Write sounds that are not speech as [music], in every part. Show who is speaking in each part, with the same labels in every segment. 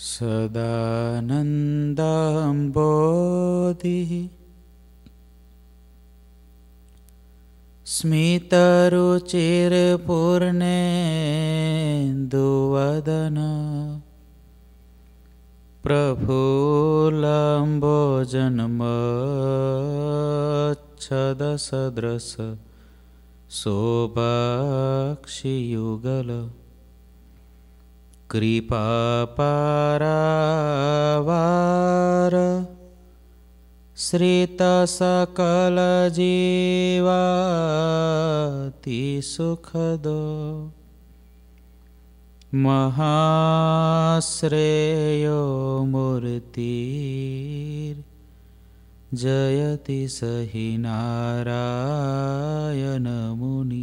Speaker 1: सदानन्दाम्बोधिः स्मितरुचिरपूर्णे दुवदन जन्मच्छदसदृश शोभाक्षियुगल कृपापरावार श्रितसकलजीवाति सुखदो महाश्रेयो मूर्तिर् जयति सहि नारायनमुनि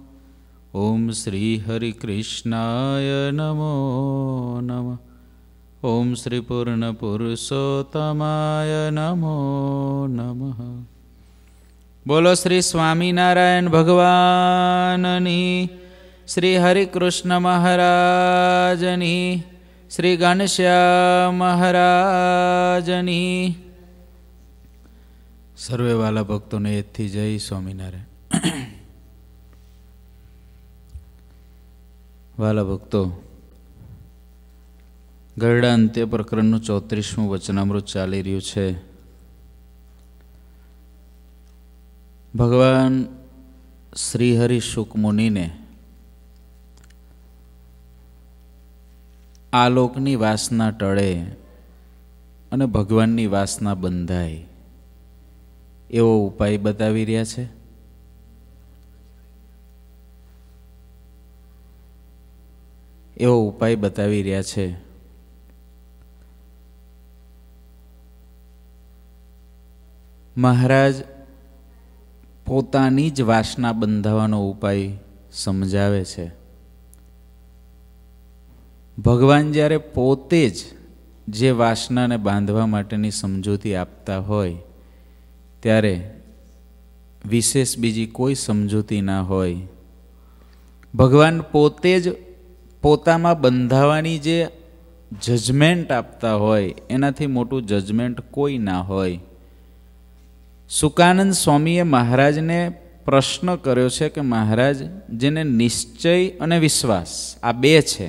Speaker 1: ઓમ શ્રી હરિકૃષ્ણાય નમો નમઃ ઓમ શ્રી પૂર્ણ પુરુષોત્તમાય નમો નમઃ બોલો શ્રી સ્વામિનારાયણ ભગવાનની શ્રી હરિકૃષ્ણ મહારાજની શ્રી ઘનશ્યામ મહારાજની સર્વેવાલા ભક્તોને એથી જય સ્વામિનારાયણ વાલા ભક્તો ગરડા અંત્ય પ્રકરણનું ચોત્રીસમું વચનામૃત ચાલી રહ્યું છે ભગવાન શ્રીહરિ સુકમુનિને આલોકની વાસના ટળે અને ભગવાનની વાસના બંધાય એવો ઉપાય બતાવી રહ્યા છે એવો ઉપાય બતાવી રહ્યા છે મહારાજ પોતાની જ વાસના બંધાવાનો ઉપાય સમજાવે છે ભગવાન જ્યારે પોતે જ જે વાસનાને બાંધવા માટેની સમજૂતી આપતા હોય ત્યારે વિશેષ બીજી કોઈ સમજૂતી ના હોય ભગવાન પોતે જ પોતામાં બંધાવાની જે જજમેન્ટ આપતા હોય એનાથી મોટું જજમેન્ટ કોઈ ના હોય સુકાનંદ સ્વામીએ મહારાજને પ્રશ્ન કર્યો છે કે મહારાજ જેને નિશ્ચય અને વિશ્વાસ આ બે છે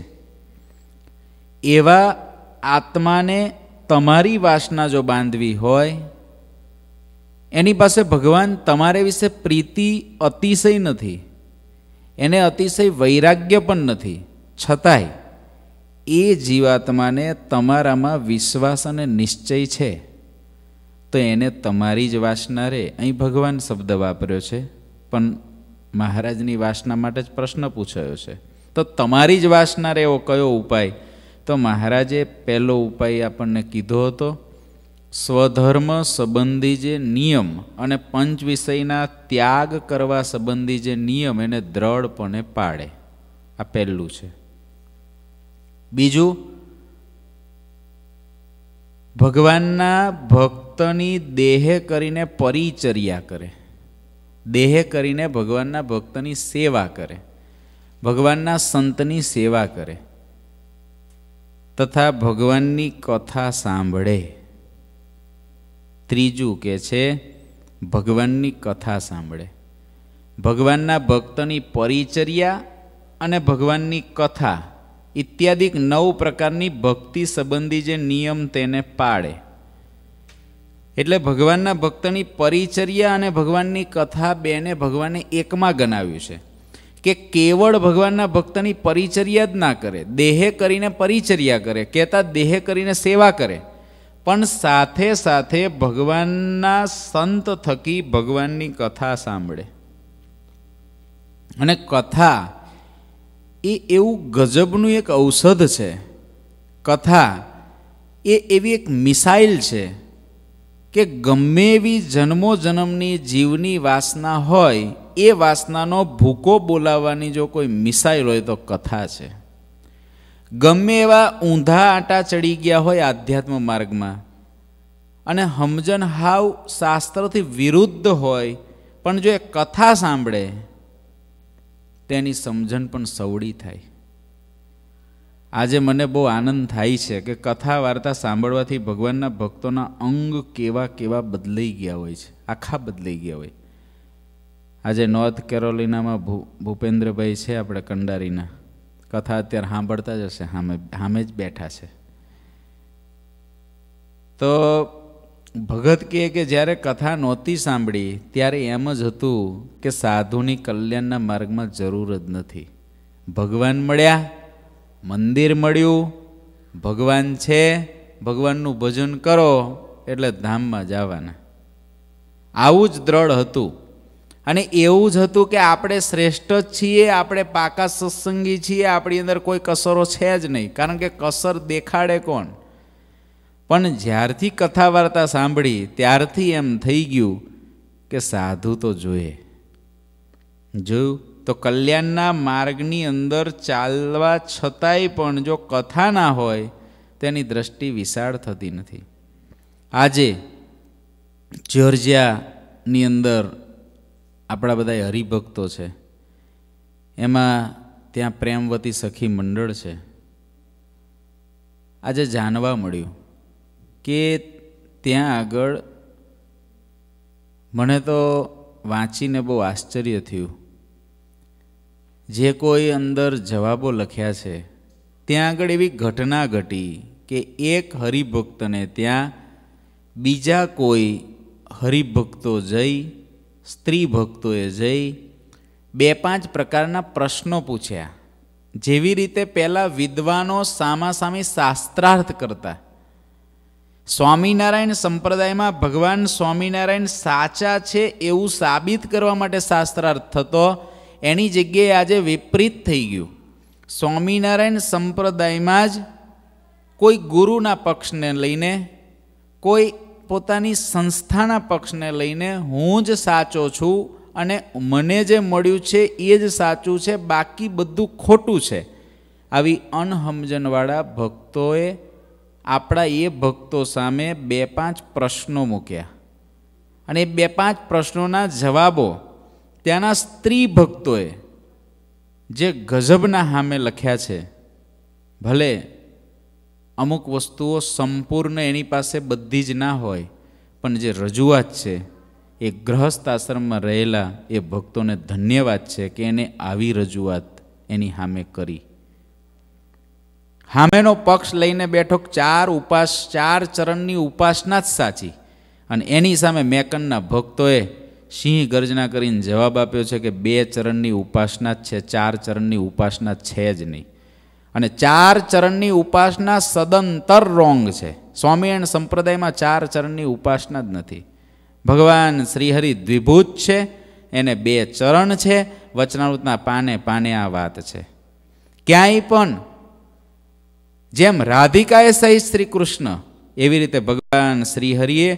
Speaker 1: એવા આત્માને તમારી વાસના જો બાંધવી હોય એની પાસે ભગવાન તમારે વિશે પ્રીતિ અતિશય નથી એને અતિશય વૈરાગ્ય પણ નથી છતાંય એ જીવાત્માને તમારામાં વિશ્વાસ અને નિશ્ચય છે તો એને તમારી જ વાસના રહે અહીં ભગવાન શબ્દ વાપર્યો છે પણ મહારાજની વાસના માટે જ પ્રશ્ન પૂછાયો છે તો તમારી જ વાસના રહે એવો કયો ઉપાય તો મહારાજે પહેલો ઉપાય આપણને કીધો હતો સ્વધર્મ સંબંધી જે નિયમ અને પંચ વિષયના ત્યાગ કરવા સંબંધી જે નિયમ એને દ્રઢપણે પાડે આ પહેલું છે બીજું ભગવાનના ભક્તની દેહે કરીને પરિચર્યા કરે દેહે કરીને ભગવાનના ભક્તની સેવા કરે ભગવાનના સંતની સેવા કરે તથા ભગવાનની કથા સાંભળે ત્રીજું કે છે ભગવાનની કથા સાંભળે ભગવાનના ભક્તની પરિચર્યા અને ભગવાનની કથા ઇત્યાદિક નવ પ્રકારની ભક્તિ સંબંધી જે નિયમ તેને પાળે એટલે ભગવાનના ભક્તની પરિચર્યા અને ભગવાનની કથા બેને ભગવાને એકમાં ગણાવ્યું છે કે કેવળ ભગવાનના ભક્તની પરિચર્યા જ ના કરે દેહે કરીને પરિચર્યા કરે કહેતા દેહે કરીને સેવા કરે પણ સાથે સાથે ભગવાનના સંત થકી ભગવાનની કથા સાંભળે અને કથા એ એવું ગજબનું એક ઔષધ છે કથા એ એવી એક મિસાઇલ છે કે ગમે એવી જન્મો જન્મની જીવની વાસના હોય એ વાસનાનો ભૂકો બોલાવવાની જો કોઈ મિસાઇલ હોય તો કથા છે ગમે એવા ઊંધા આંટા ચડી ગયા હોય આધ્યાત્મ માર્ગમાં અને હમજન હાવ શાસ્ત્રથી વિરુદ્ધ હોય પણ જો એ કથા સાંભળે તેની સમજણ પણ સવડી થાય આજે મને બહુ આનંદ થાય છે કે કથા વાર્તા સાંભળવાથી ભગવાનના ભક્તોના અંગ કેવા કેવા બદલાઈ ગયા હોય છે આખા બદલાઈ ગયા હોય આજે નોર્થ કેરોલિનામાં ભૂપેન્દ્રભાઈ છે આપણે કંડારીના કથા અત્યારે સાંભળતા જ હશે સામે સામે જ બેઠા છે તો ભગત કહે કે જ્યારે કથા નહોતી સાંભળી ત્યારે એમ જ હતું કે સાધુની કલ્યાણના માર્ગમાં જરૂર જ નથી ભગવાન મળ્યા મંદિર મળ્યું ભગવાન છે ભગવાનનું ભજન કરો એટલે ધામમાં જવાના આવું જ દ્રઢ હતું અને એવું જ હતું કે આપણે શ્રેષ્ઠ જ છીએ આપણે પાકા સત્સંગી છીએ આપણી અંદર કોઈ કસરો છે જ નહીં કારણ કે કસર દેખાડે કોણ પણ જ્યારથી કથા વાર્તા સાંભળી ત્યારથી એમ થઈ ગયું કે સાધુ તો જોઈએ જોયું તો કલ્યાણના માર્ગની અંદર ચાલવા છતાંય પણ જો કથા ના હોય તેની દ્રષ્ટિ વિશાળ થતી નથી આજે જ્યોર્જિયાની અંદર આપણા બધા હરિભક્તો છે એમાં ત્યાં પ્રેમવતી સખી મંડળ છે આજે જાણવા મળ્યું કે ત્યાં આગળ મને તો વાંચીને બહુ આશ્ચર્ય થયું જે કોઈ અંદર જવાબો લખ્યા છે ત્યાં આગળ એવી ઘટના ઘટી કે એક હરિભક્તને ત્યાં બીજા કોઈ હરિભક્તો જઈ સ્ત્રી ભક્તોએ જઈ બે પાંચ પ્રકારના પ્રશ્નો પૂછ્યા જેવી રીતે પહેલાં વિદ્વાનો સામા સામી શાસ્ત્રાર્થ કરતા સ્વામિનારાયણ સંપ્રદાયમાં ભગવાન સ્વામિનારાયણ સાચા છે એવું સાબિત કરવા માટે શાસ્ત્રાર્થ થતો એની જગ્યાએ આજે વિપરીત થઈ ગયું સ્વામિનારાયણ સંપ્રદાયમાં જ કોઈ ગુરુના પક્ષને લઈને કોઈ પોતાની સંસ્થાના પક્ષને લઈને હું જ સાચો છું અને મને જે મળ્યું છે એ જ સાચું છે બાકી બધું ખોટું છે આવી અનહમજનવાળા ભક્તોએ આપણા એ ભક્તો સામે બે પાંચ પ્રશ્નો મૂક્યા અને એ બે પાંચ પ્રશ્નોના જવાબો ત્યાંના સ્ત્રી ભક્તોએ જે ગજબના સામે લખ્યા છે ભલે અમુક વસ્તુઓ સંપૂર્ણ એની પાસે બધી જ ના હોય પણ જે રજૂઆત છે એ ગ્રહસ્થ આશ્રમમાં રહેલા એ ભક્તોને ધન્યવાદ છે કે એને આવી રજૂઆત એની સામે કરી હામેનો પક્ષ લઈને બેઠો ચાર ઉપાસ ચાર ચરણની ઉપાસના જ સાચી અને એની સામે મેકનના ભક્તોએ સિંહ ગર્જના કરીને જવાબ આપ્યો છે કે બે ચરણની ઉપાસના જ છે ચાર ચરણની ઉપાસના છે જ નહીં અને ચાર ચરણની ઉપાસના સદંતર રોંગ છે સ્વામિનારાયણ સંપ્રદાયમાં ચાર ચરણની ઉપાસના જ નથી ભગવાન શ્રીહરિ દ્વિભૂત છે એને બે ચરણ છે વચનાવૃતના પાને પાને આ વાત છે ક્યાંય પણ જેમ રાધિકાએ સહિત શ્રી કૃષ્ણ એવી રીતે ભગવાન શ્રીહરિએ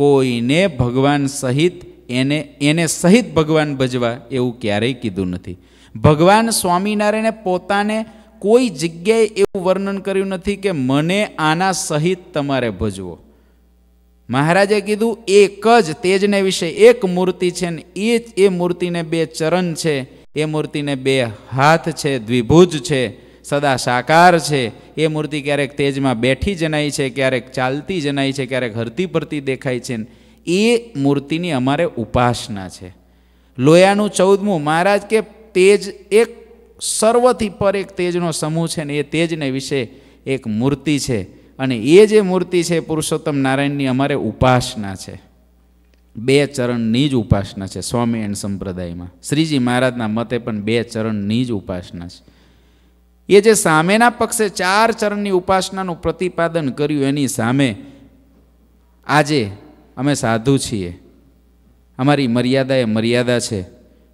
Speaker 1: કોઈને ભગવાન સહિત એને એને સહિત ભગવાન ભજવા એવું ક્યારેય કીધું નથી ભગવાન સ્વામિનારાયણે પોતાને કોઈ જગ્યાએ એવું વર્ણન કર્યું નથી કે મને આના સહિત તમારે ભજવો મહારાજે કીધું એક જ તેજને વિશે એક મૂર્તિ છે ને એ જ એ મૂર્તિને બે ચરણ છે એ મૂર્તિને બે હાથ છે દ્વિભુજ છે સદા સાકાર છે એ મૂર્તિ ક્યારેક તેજમાં બેઠી જનાય છે ક્યારેક ચાલતી જનાય છે ક્યારેક હરતી પરતી દેખાય છે એ મૂર્તિની અમારે ઉપાસના છે લોયાનું ચૌદમું મહારાજ કે તેજ એક સર્વથી પર એક તેજનો સમૂહ છે ને એ તેજને વિશે એક મૂર્તિ છે અને એ જે મૂર્તિ છે પુરુષોત્તમ નારાયણની અમારે ઉપાસના છે બે ચરણની જ ઉપાસના છે સ્વામી એન્ડ સંપ્રદાયમાં શ્રીજી મહારાજના મતે પણ બે ચરણની જ ઉપાસના છે એ જે સામેના પક્ષે ચાર ચરણની ઉપાસનાનું પ્રતિપાદન કર્યું એની સામે આજે અમે સાધુ છીએ અમારી મર્યાદા એ મર્યાદા છે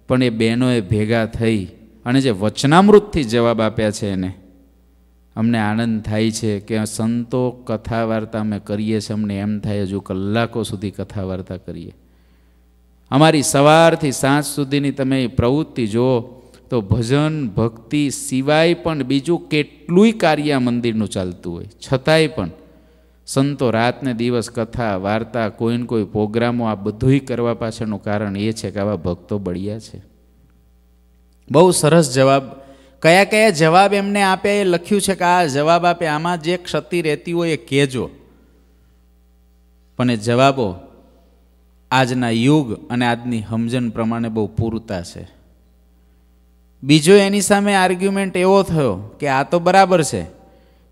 Speaker 1: પણ એ બહેનોએ ભેગા થઈ અને જે વચનામૃતથી જવાબ આપ્યા છે એને અમને આનંદ થાય છે કે સંતો કથા વાર્તા અમે કરીએ છીએ અમને એમ થાય હજુ કલાકો સુધી કથા વાર્તા કરીએ અમારી સવારથી સાંજ સુધીની તમે પ્રવૃત્તિ જુઓ તો ભજન ભક્તિ સિવાય પણ બીજું કેટલુંય કાર્ય મંદિરનું ચાલતું હોય છતાંય પણ સંતો રાતને દિવસ કથા વાર્તા કોઈને કોઈ પ્રોગ્રામો આ બધુંય કરવા પાછળનું કારણ એ છે કે આવા ભક્તો બળિયા છે બહુ સરસ જવાબ કયા કયા જવાબ એમને આપ્યા એ લખ્યું છે કે આ જવાબ આપે આમાં જે ક્ષતિ રહેતી હોય એ કહેજો પણ એ જવાબો આજના યુગ અને આજની સમજણ પ્રમાણે બહુ પૂરતા છે બીજો એની સામે આર્ગ્યુમેન્ટ એવો થયો કે આ તો બરાબર છે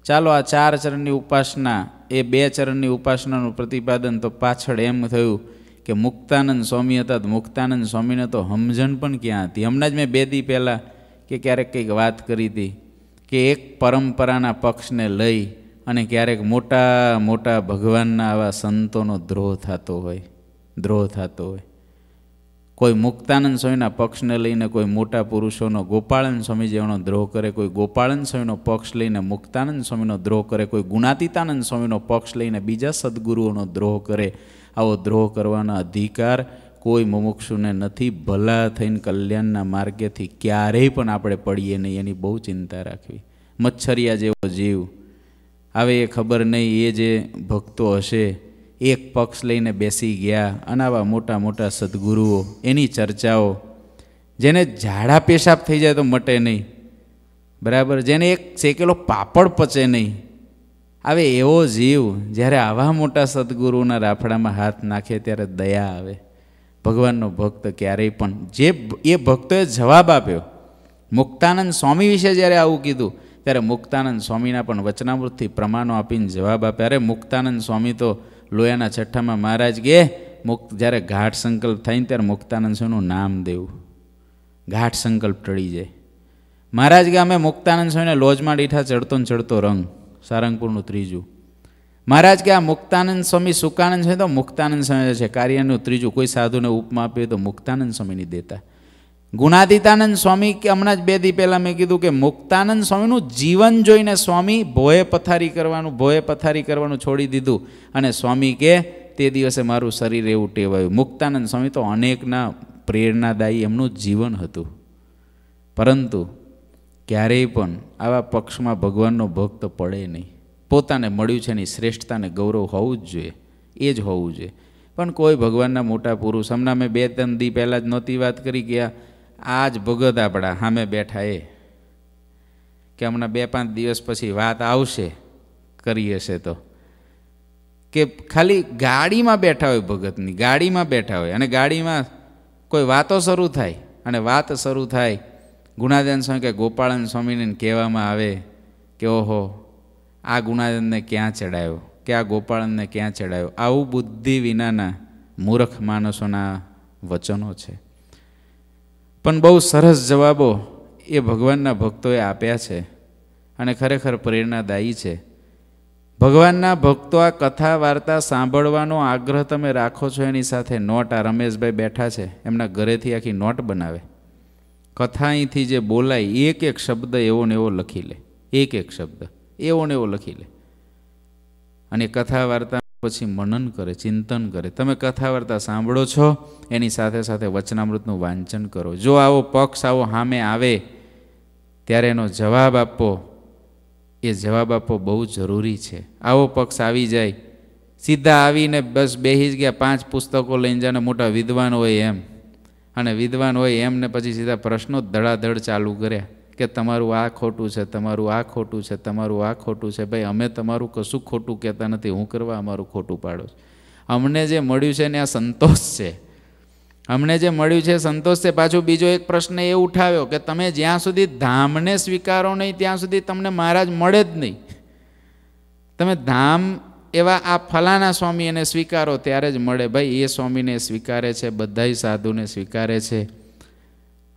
Speaker 1: ચાલો આ ચાર ચરણની ઉપાસના એ બે ચરણની ઉપાસનાનું પ્રતિપાદન તો પાછળ એમ થયું કે મુક્તાનંદ સ્વામી હતા મુક્તાનંદ સ્વામીને તો સમજણ પણ ક્યાં હતી હમણાં જ મેં બે દી પહેલાં કે ક્યારેક કંઈક વાત કરી હતી કે એક પરંપરાના પક્ષને લઈ અને ક્યારેક મોટા મોટા ભગવાનના આવા સંતોનો દ્રોહ થતો હોય દ્રોહ થતો હોય કોઈ મુક્તાનંદ સ્વામીના પક્ષને લઈને કોઈ મોટા પુરુષોનો ગોપાળન સ્વામી જેવાનો દ્રોહ કરે કોઈ ગોપાળન સ્વામીનો પક્ષ લઈને મુક્તાનંદ સ્વામીનો દ્રોહ કરે કોઈ ગુણાતીતાનંદ સ્વામીનો પક્ષ લઈને બીજા સદગુરુઓનો દ્રોહ કરે આવો દ્રોહ કરવાના અધિકાર કોઈ મુમુક્ષુને નથી ભલા થઈને કલ્યાણના માર્ગેથી ક્યારેય પણ આપણે પડીએ નહીં એની બહુ ચિંતા રાખવી મચ્છરિયા જેવો જીવ આવે એ ખબર નહીં એ જે ભક્તો હશે એક પક્ષ લઈને બેસી ગયા અને આવા મોટા મોટા સદગુરુઓ એની ચર્ચાઓ જેને ઝાડા પેશાબ થઈ જાય તો મટે નહીં બરાબર જેને એક શેકેલો પાપડ પચે નહીં આવે એવો જીવ જ્યારે આવા મોટા સદગુરુના રાફડામાં હાથ નાખે ત્યારે દયા આવે ભગવાનનો ભક્ત ક્યારેય પણ જે એ ભક્તોએ જવાબ આપ્યો મુક્તાનંદ સ્વામી વિશે જ્યારે આવું કીધું ત્યારે મુક્તાનંદ સ્વામીના પણ વચનામૃતથી પ્રમાણો આપીને જવાબ આપ્યા અરે મુક્તાનંદ સ્વામી તો લોયાના છઠ્ઠામાં મહારાજ કે મુક્ત જ્યારે ઘાટ સંકલ્પ થાય ને ત્યારે મુક્તાનંદ સ્વામીનું નામ દેવું ઘાટ સંકલ્પ ટળી જાય મહારાજ કે અમે મુક્તાનંદ સ્વામીને લોજમાં ડીઠા ચડતો ને ચડતો રંગ સારંગપુરનું ત્રીજું મહારાજ કે આ મુક્તાનંદ સ્વામી સુકાનંદ છે તો મુક્તાનંદ સ્વામી છે કાર્યનું ત્રીજું કોઈ સાધુને ઉપમા આપીએ તો મુક્તાનંદ સ્વામીની દેતા ગુણાદિતાનંદ સ્વામી કે હમણાં જ બે દી પહેલાં મેં કીધું કે મુક્તાનંદ સ્વામીનું જીવન જોઈને સ્વામી ભોએ પથારી કરવાનું ભોએ પથારી કરવાનું છોડી દીધું અને સ્વામી કે તે દિવસે મારું શરીર એવું ટેવાયું મુક્તાનંદ સ્વામી તો અનેકના પ્રેરણાદાયી એમનું જીવન હતું પરંતુ ક્યારેય પણ આવા પક્ષમાં ભગવાનનો ભક્ત પડે નહીં પોતાને મળ્યું છે એની શ્રેષ્ઠતાને ગૌરવ હોવું જ જોઈએ એ જ હોવું જોઈએ પણ કોઈ ભગવાનના મોટા પુરુષ હમણાં મેં બે ત્રણ દી પહેલાં જ નહોતી વાત કરી ગયા આ જ ભગત આપણા સામે બેઠા એ કે હમણાં બે પાંચ દિવસ પછી વાત આવશે કરી હશે તો કે ખાલી ગાડીમાં બેઠા હોય ભગતની ગાડીમાં બેઠા હોય અને ગાડીમાં કોઈ વાતો શરૂ થાય અને વાત શરૂ થાય ગુણાદન સ્વામી કે ગોપાળન સ્વામીને કહેવામાં આવે કે ઓહો આ ગુણાદનને ક્યાં ચડાયો કે આ ગોપાળનને ક્યાં ચડાયો આવું બુદ્ધિ વિનાના મૂર્ખ માણસોના વચનો છે પણ બહુ સરસ જવાબો એ ભગવાનના ભક્તોએ આપ્યા છે અને ખરેખર પ્રેરણાદાયી છે ભગવાનના ભક્તો આ કથા વાર્તા સાંભળવાનો આગ્રહ તમે રાખો છો એની સાથે નોટ આ રમેશભાઈ બેઠા છે એમના ઘરેથી આખી નોટ બનાવે કથા અહીંથી જે બોલાય એક એક શબ્દ એવો ને એવો લખી લે એક એક શબ્દ એવો ને એવો લખી લે અને કથા વાર્તા પછી મનન કરે ચિંતન કરે તમે કથા વાર્તા સાંભળો છો એની સાથે સાથે વચનામૃતનું વાંચન કરો જો આવો પક્ષ આવો સામે આવે ત્યારે એનો જવાબ આપો એ જવાબ આપવો બહુ જરૂરી છે આવો પક્ષ આવી જાય સીધા આવીને બસ બેહી જ ગયા પાંચ પુસ્તકો લઈને જાય મોટા વિદ્વાન હોય એમ અને વિદ્વાન હોય એમને પછી સીધા પ્રશ્નો ધડાધડ ચાલુ કર્યા કે તમારું આ ખોટું છે તમારું આ ખોટું છે તમારું આ ખોટું છે ભાઈ અમે તમારું કશું ખોટું કહેતા નથી હું કરવા અમારું ખોટું પાડો અમને જે મળ્યું છે ને આ સંતોષ છે અમને જે મળ્યું છે સંતોષ છે પાછું બીજો એક પ્રશ્ન એ ઉઠાવ્યો કે તમે જ્યાં સુધી ધામને સ્વીકારો નહીં ત્યાં સુધી તમને મહારાજ મળે જ નહીં તમે ધામ એવા આ ફલાના સ્વામી એને સ્વીકારો ત્યારે જ મળે ભાઈ એ સ્વામીને સ્વીકારે છે બધાય સાધુને સ્વીકારે છે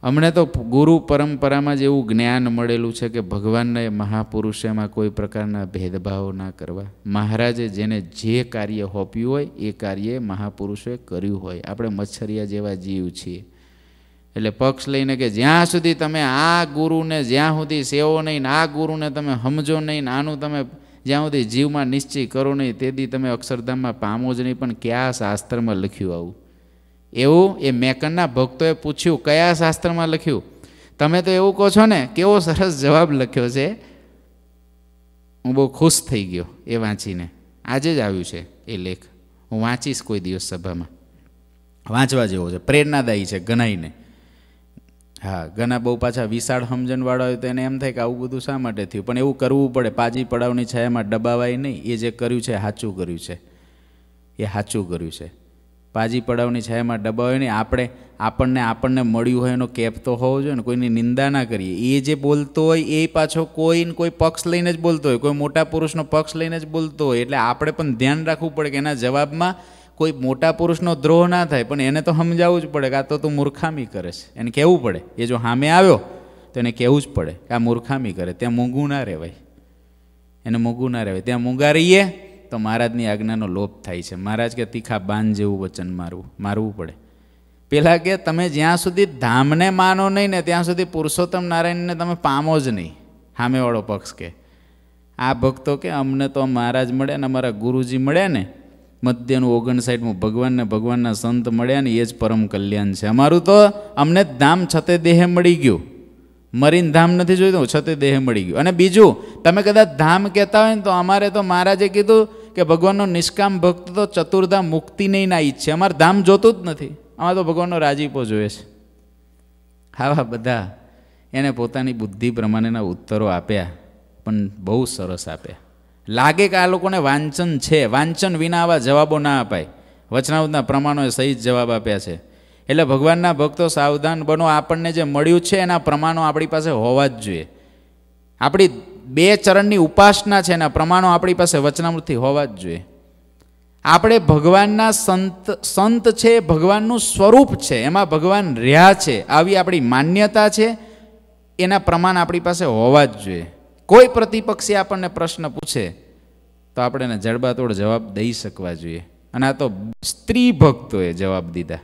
Speaker 1: અમને તો ગુરુ પરંપરામાં જ એવું જ્ઞાન મળેલું છે કે ભગવાનને મહાપુરુષેમાં કોઈ પ્રકારના ભેદભાવ ના કરવા મહારાજે જેને જે કાર્ય હોપ્યું હોય એ કાર્ય મહાપુરુષે કર્યું હોય આપણે મચ્છરિયા જેવા જીવ છીએ એટલે પક્ષ લઈને કે જ્યાં સુધી તમે આ ગુરુને જ્યાં સુધી સેવો નહીં આ ગુરુને તમે સમજો નહીં આનું તમે જ્યાં સુધી જીવમાં નિશ્ચય કરો નહીં તેથી તમે અક્ષરધામમાં પામો જ નહીં પણ કયા શાસ્ત્રમાં લખ્યું આવું એવું એ મેકરના ભક્તોએ પૂછ્યું કયા શાસ્ત્રમાં લખ્યું તમે તો એવું કહો છો ને કેવો સરસ જવાબ લખ્યો છે હું બહુ ખુશ થઈ ગયો એ વાંચીને આજે જ આવ્યું છે એ લેખ હું વાંચીશ કોઈ દિવસ સભામાં વાંચવા જેવો છે પ્રેરણાદાયી છે ગણાઈને હા ઘણા બહુ પાછા વિશાળ સમજણવાળા હોય તો એને એમ થાય કે આવું બધું શા માટે થયું પણ એવું કરવું પડે પાજી પડાવની છાયામાં ડબાવાય નહીં એ જે કર્યું છે સાચું કર્યું છે એ સાચું કર્યું છે પાજી પડાવની છાયામાં ડબાવીને આપણે આપણને આપણને મળ્યું હોય એનો કેપ તો હોવો જોઈએ ને કોઈની નિંદા ના કરીએ એ જે બોલતો હોય એ પાછો કોઈને કોઈ પક્ષ લઈને જ બોલતો હોય કોઈ મોટા પુરુષનો પક્ષ લઈને જ બોલતો હોય એટલે આપણે પણ ધ્યાન રાખવું પડે કે એના જવાબમાં કોઈ મોટા પુરુષનો દ્રોહ ના થાય પણ એને તો સમજાવવું જ પડે કે આ તો તું મૂર્ખામી કરે છે એને કહેવું પડે એ જો સામે આવ્યો તો એને કહેવું જ પડે કે આ મૂર્ખામી કરે ત્યાં મૂંગું ના રહેવાય એને મૂંગું ના રહેવાય ત્યાં મૂંગા રહીએ તો મહારાજની આજ્ઞાનો લોપ થાય છે મહારાજ કે તીખા બાન જેવું વચન મારવું મારવું પડે પેલા કે તમે જ્યાં સુધી ધામને માનો નહીં ને ત્યાં સુધી પુરુષોત્તમ નારાયણને તમે પામો જ નહીં સામેવાળો પક્ષ કે આ ભક્તો કે અમને તો મહારાજ મળ્યા ને અમારા ગુરુજી મળ્યા ને મધ્યનું ઓગણસાઠમું ભગવાનને ભગવાનના સંત મળ્યા ને એ જ પરમ કલ્યાણ છે અમારું તો અમને ધામ છતે દેહે મળી ગયું મરીન ધામ નથી જોઈતું છતે દેહ મળી ગયું અને બીજું તમે કદાચ ધામ કહેતા હોય ને તો અમારે તો મહારાજે કીધું કે ભગવાનનો નિષ્કામ ભક્ત તો ચતુર્ધા મુક્તિ નહીં ના ઈચ્છે અમારે ધામ જોતું જ નથી અમારે તો ભગવાનનો રાજીપો જોઈએ છે આવા બધા એને પોતાની બુદ્ધિ પ્રમાણેના ઉત્તરો આપ્યા પણ બહુ સરસ આપ્યા લાગે કે આ લોકોને વાંચન છે વાંચન વિના આવા જવાબો ના અપાય વચનાવતના પ્રમાણોએ સહી જવાબ આપ્યા છે એટલે ભગવાનના ભક્તો સાવધાન બનો આપણને જે મળ્યું છે એના પ્રમાણો આપણી પાસે હોવા જ જોઈએ આપણી બે ચરણની ઉપાસના છે એના પ્રમાણો આપણી પાસે વચનામૃતથી હોવા જ જોઈએ આપણે ભગવાનના સંત સંત છે ભગવાનનું સ્વરૂપ છે એમાં ભગવાન રહ્યા છે આવી આપણી માન્યતા છે એના પ્રમાણ આપણી પાસે હોવા જ જોઈએ કોઈ પ્રતિપક્ષી આપણને પ્રશ્ન પૂછે તો આપણે એને જડબાતોડ જવાબ દઈ શકવા જોઈએ અને આ તો સ્ત્રી ભક્તોએ જવાબ દીધા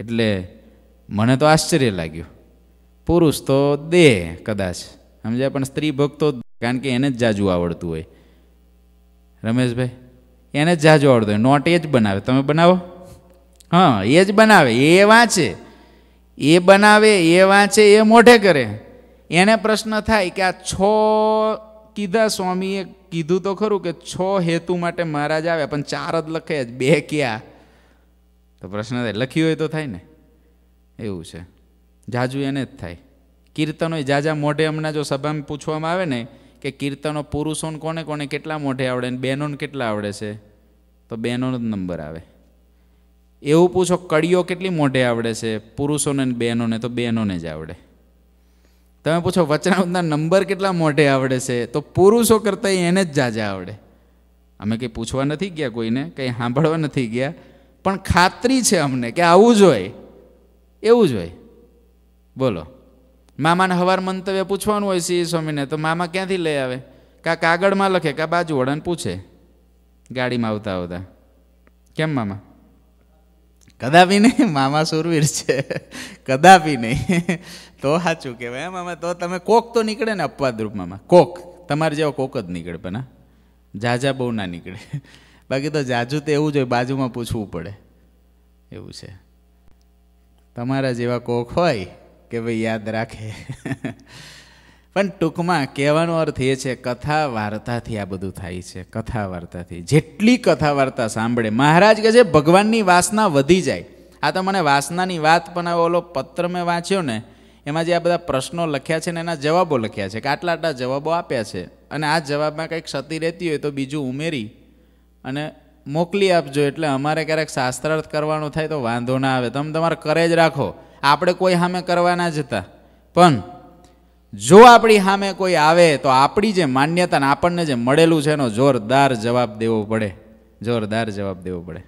Speaker 1: એટલે મને તો આશ્ચર્ય લાગ્યું પુરુષ તો દે કદાચ સમજાય પણ સ્ત્રી ભક્તો કારણ કે એને જ જાજુ આવડતું હોય રમેશભાઈ એને જ જાજુ આવડતું હોય નોટ એ જ બનાવે તમે બનાવો હા એ જ બનાવે એ વાંચે એ બનાવે એ વાંચે એ મોઢે કરે એને પ્રશ્ન થાય કે આ છ કીધા સ્વામીએ કીધું તો ખરું કે છ હેતુ માટે મહારાજ આવે પણ ચાર જ લખે જ બે ક્યાં તો પ્રશ્ન થાય લખ્યું હોય તો થાય ને એવું છે જાજુ એને જ થાય કીર્તનો જાજા મોઢે હમણાં જો સભામાં પૂછવામાં આવે ને કે કીર્તનો પુરુષોને કોને કોને કેટલા મોઢે આવડે ને બહેનોને કેટલા આવડે છે તો બહેનોનો જ નંબર આવે એવું પૂછો કડીઓ કેટલી મોઢે આવડે છે પુરુષોને ને બહેનોને તો બહેનોને જ આવડે તમે પૂછો વચનામૃતના નંબર કેટલા મોઢે આવડે છે તો પુરુષો કરતાં એને જ જાજા આવડે અમે કંઈ પૂછવા નથી ગયા કોઈને કંઈ સાંભળવા નથી ગયા પણ ખાતરી છે અમને કે આવું જ હોય એવું જ હોય બોલો મામાને હવાર મંતવ્ય પૂછવાનું હોય સિંહ સ્વામીને તો મામા ક્યાંથી લઈ આવે કાં કાગળમાં લખે કાં બાજુ વળાને પૂછે ગાડીમાં આવતા આવતા કેમ મામા કદાપી નહીં મામા સુરવીર છે કદાપી નહીં તો સાચું કહેવાય મામા તો તમે કોક તો નીકળે ને અપવાદરૂપ મામા કોક તમારે જેવો કોક જ નીકળે પણ જાજા બહુ ના નીકળે બાકી તો જાજુ તો એવું જ હોય બાજુમાં પૂછવું પડે એવું છે તમારા જેવા કોક હોય કે ભાઈ યાદ રાખે પણ ટૂંકમાં કહેવાનો અર્થ એ છે કથા વાર્તાથી આ બધું થાય છે કથા વાર્તાથી જેટલી કથા વાર્તા સાંભળે મહારાજ કહે છે ભગવાનની વાસના વધી જાય આ તો મને વાસનાની વાત પણ ઓલો પત્ર મેં વાંચ્યો ને એમાં જે આ બધા પ્રશ્નો લખ્યા છે ને એના જવાબો લખ્યા છે કે આટલા આટલા જવાબો આપ્યા છે અને આ જવાબમાં કંઈક ક્ષતિ રહેતી હોય તો બીજું ઉમેરી અને મોકલી આપજો એટલે અમારે ક્યારેક શાસ્ત્રાર્થ કરવાનું થાય તો વાંધો ના આવે તમે તમારે કરે જ રાખો આપણે કોઈ સામે કરવાના જ હતા પણ જો આપણી સામે કોઈ આવે તો આપણી જે માન્યતા ને આપણને જે મળેલું છે એનો જોરદાર જવાબ દેવો પડે જોરદાર જવાબ દેવો પડે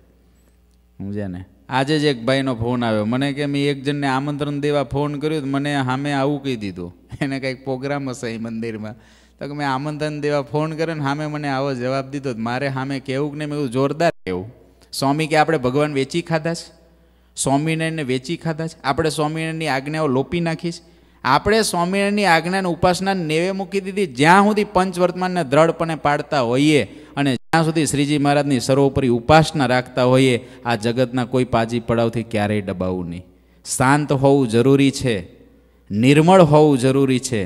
Speaker 1: સમજ્યા ને આજે જ એક ભાઈનો ફોન આવ્યો મને કે મેં એક જણને આમંત્રણ દેવા ફોન કર્યો તો મને સામે આવું કહી દીધું એને કંઈક પ્રોગ્રામ હશે એ મંદિરમાં તો કે મેં આમંત્રણ દેવા ફોન કર્યો ને સામે મને આવો જવાબ દીધો મારે સામે કહેવું કે નહીં મેં જોરદાર કહેવું સ્વામી કે આપણે ભગવાન વેચી ખાધા છે સ્વામિનારાયણને વેચી ખાધા છે આપણે સ્વામિનારાયણની આજ્ઞાઓ લોપી નાખી છે આપણે સ્વામિનારાયણની આજ્ઞાને ઉપાસના નેવે મૂકી દીધી જ્યાં સુધી પંચવર્તમાનને દ્રઢપણે પાડતા હોઈએ અને જ્યાં સુધી શ્રીજી મહારાજની સર્વોપરી ઉપાસના રાખતા હોઈએ આ જગતના કોઈ પાજી પડાવથી ક્યારેય ડબાવવું નહીં શાંત હોવું જરૂરી છે નિર્મળ હોવું જરૂરી છે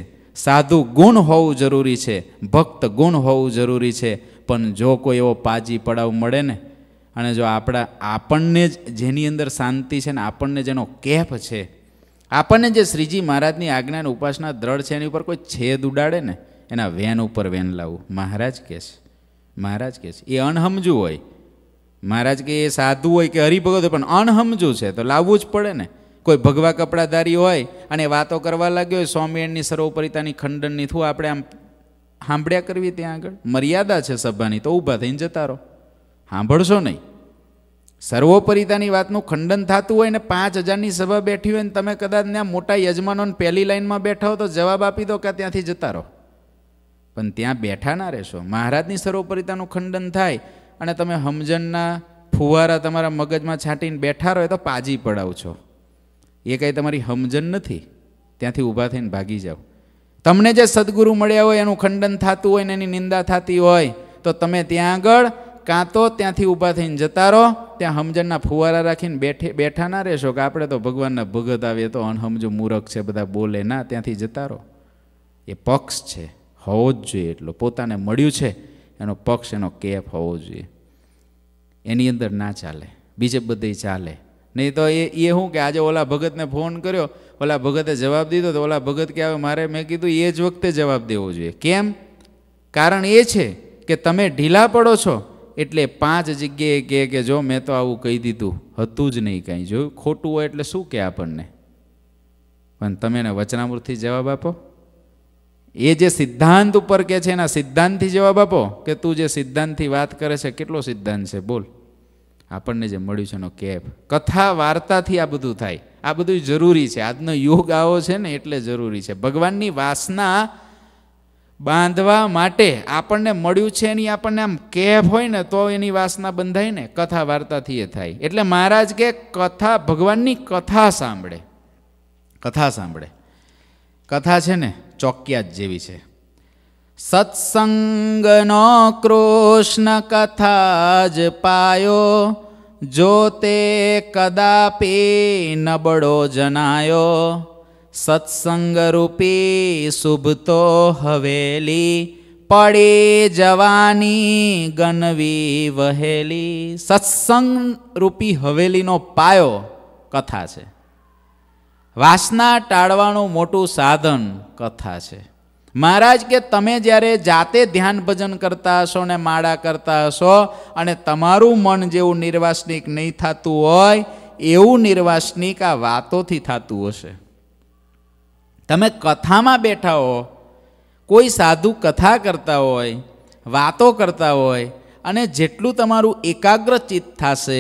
Speaker 1: સાધુ ગુણ હોવું જરૂરી છે ભક્ત ગુણ હોવું જરૂરી છે પણ જો કોઈ એવો પાજી પડાવ મળે ને અને જો આપણા આપણને જ જેની અંદર શાંતિ છે ને આપણને જેનો કેફ છે આપણને જે શ્રીજી મહારાજની આજ્ઞાની ઉપાસના દ્રઢ છે એની ઉપર કોઈ છેદ ઉડાડે ને એના વેન ઉપર વેન લાવવું મહારાજ કહે છે મહારાજ કહે છે એ અણહમજું હોય મહારાજ કે એ સાધુ હોય કે હરિભગત હોય પણ અણહમજું છે તો લાવવું જ પડે ને કોઈ ભગવા કપડાધારી હોય અને વાતો કરવા લાગ્યો હોય સ્વામિયણની સર્વોપરિતાની ખંડનની થું આપણે આમ સાંભળ્યા કરવી ત્યાં આગળ મર્યાદા છે સભાની તો ઊભા થઈને જતા રહો સાંભળશો નહીં સર્વોપરિતાની વાતનું ખંડન થતું હોય ને પાંચ હજારની સભા બેઠી હોય ને તમે કદાચ ત્યાં મોટા યજમાનોને પહેલી લાઈનમાં બેઠા હો તો જવાબ આપી દો કે ત્યાંથી જતા રહો પણ ત્યાં બેઠા ના રહેશો મહારાજની સર્વોપરિતાનું ખંડન થાય અને તમે હમજનના ફુવારા તમારા મગજમાં છાંટીને બેઠા રહો તો પાજી પડાવ છો એ કંઈ તમારી હમજન નથી ત્યાંથી ઊભા થઈને ભાગી જાઓ તમને જે સદગુરુ મળ્યા હોય એનું ખંડન થતું હોય ને એની નિંદા થતી હોય તો તમે ત્યાં આગળ કાં તો ત્યાંથી ઊભા થઈને જતા રહો ત્યાં હમજણના ફુવારા રાખીને બેઠે બેઠા ના રહેશો કે આપણે તો ભગવાનના ભગત આવીએ તો અનહમજો મૂરખ છે બધા બોલે ના ત્યાંથી જતા રહો એ પક્ષ છે હોવો જ જોઈએ એટલો પોતાને મળ્યું છે એનો પક્ષ એનો કેફ હોવો જોઈએ એની અંદર ના ચાલે બીજે બધે ચાલે નહીં તો એ એ શું કે આજે ઓલા ભગતને ફોન કર્યો ઓલા ભગતે જવાબ દીધો તો ઓલા ભગત કે હવે મારે મેં કીધું એ જ વખતે જવાબ દેવો જોઈએ કેમ કારણ એ છે કે તમે ઢીલા પડો છો એટલે પાંચ જગ્યાએ કહે કે જો મેં તો આવું કહી દીધું હતું જ નહીં કાંઈ જોયું ખોટું હોય એટલે શું કહે આપણને પણ તમે એને વચનામૃતથી જવાબ આપો એ જે સિદ્ધાંત ઉપર કે છે એના સિદ્ધાંતથી જવાબ આપો કે તું જે સિદ્ધાંતથી વાત કરે છે કેટલો સિદ્ધાંત છે બોલ આપણને જે મળ્યું છે એનો કેપ કથા વાર્તાથી આ બધું થાય આ બધું જરૂરી છે આજનો યુગ આવો છે ને એટલે જરૂરી છે ભગવાનની વાસના બાંધવા માટે આપણને મળ્યું છે એની આપણને આમ કેફ હોય ને તો એની વાસના બંધાય ને કથા વાર્તાથી એ થાય એટલે મહારાજ કે કથા ભગવાનની કથા સાંભળે કથા સાંભળે કથા છે ને જ જેવી છે સત્સંગનો કૃષ્ણ કથા જ પાયો જો તે કદાપી નબળો જનાયો સત્સંગરૂપી શુભતો હવેલી પડે જવાની ગનવી વહેલી સત્સંગરૂપી હવેલીનો પાયો કથા છે વાસના ટાળવાનું મોટું સાધન કથા છે મહારાજ કે તમે જ્યારે જાતે ધ્યાન ભજન કરતા હશો ને માળા કરતા હશો અને તમારું મન જેવું નિર્વાસનિક નહીં થતું હોય એવું નિર્વાસનિક આ વાતોથી થતું હશે તમે કથામાં બેઠા હો કોઈ સાધુ કથા કરતા હોય વાતો કરતા હોય અને જેટલું તમારું એકાગ્રચિત થશે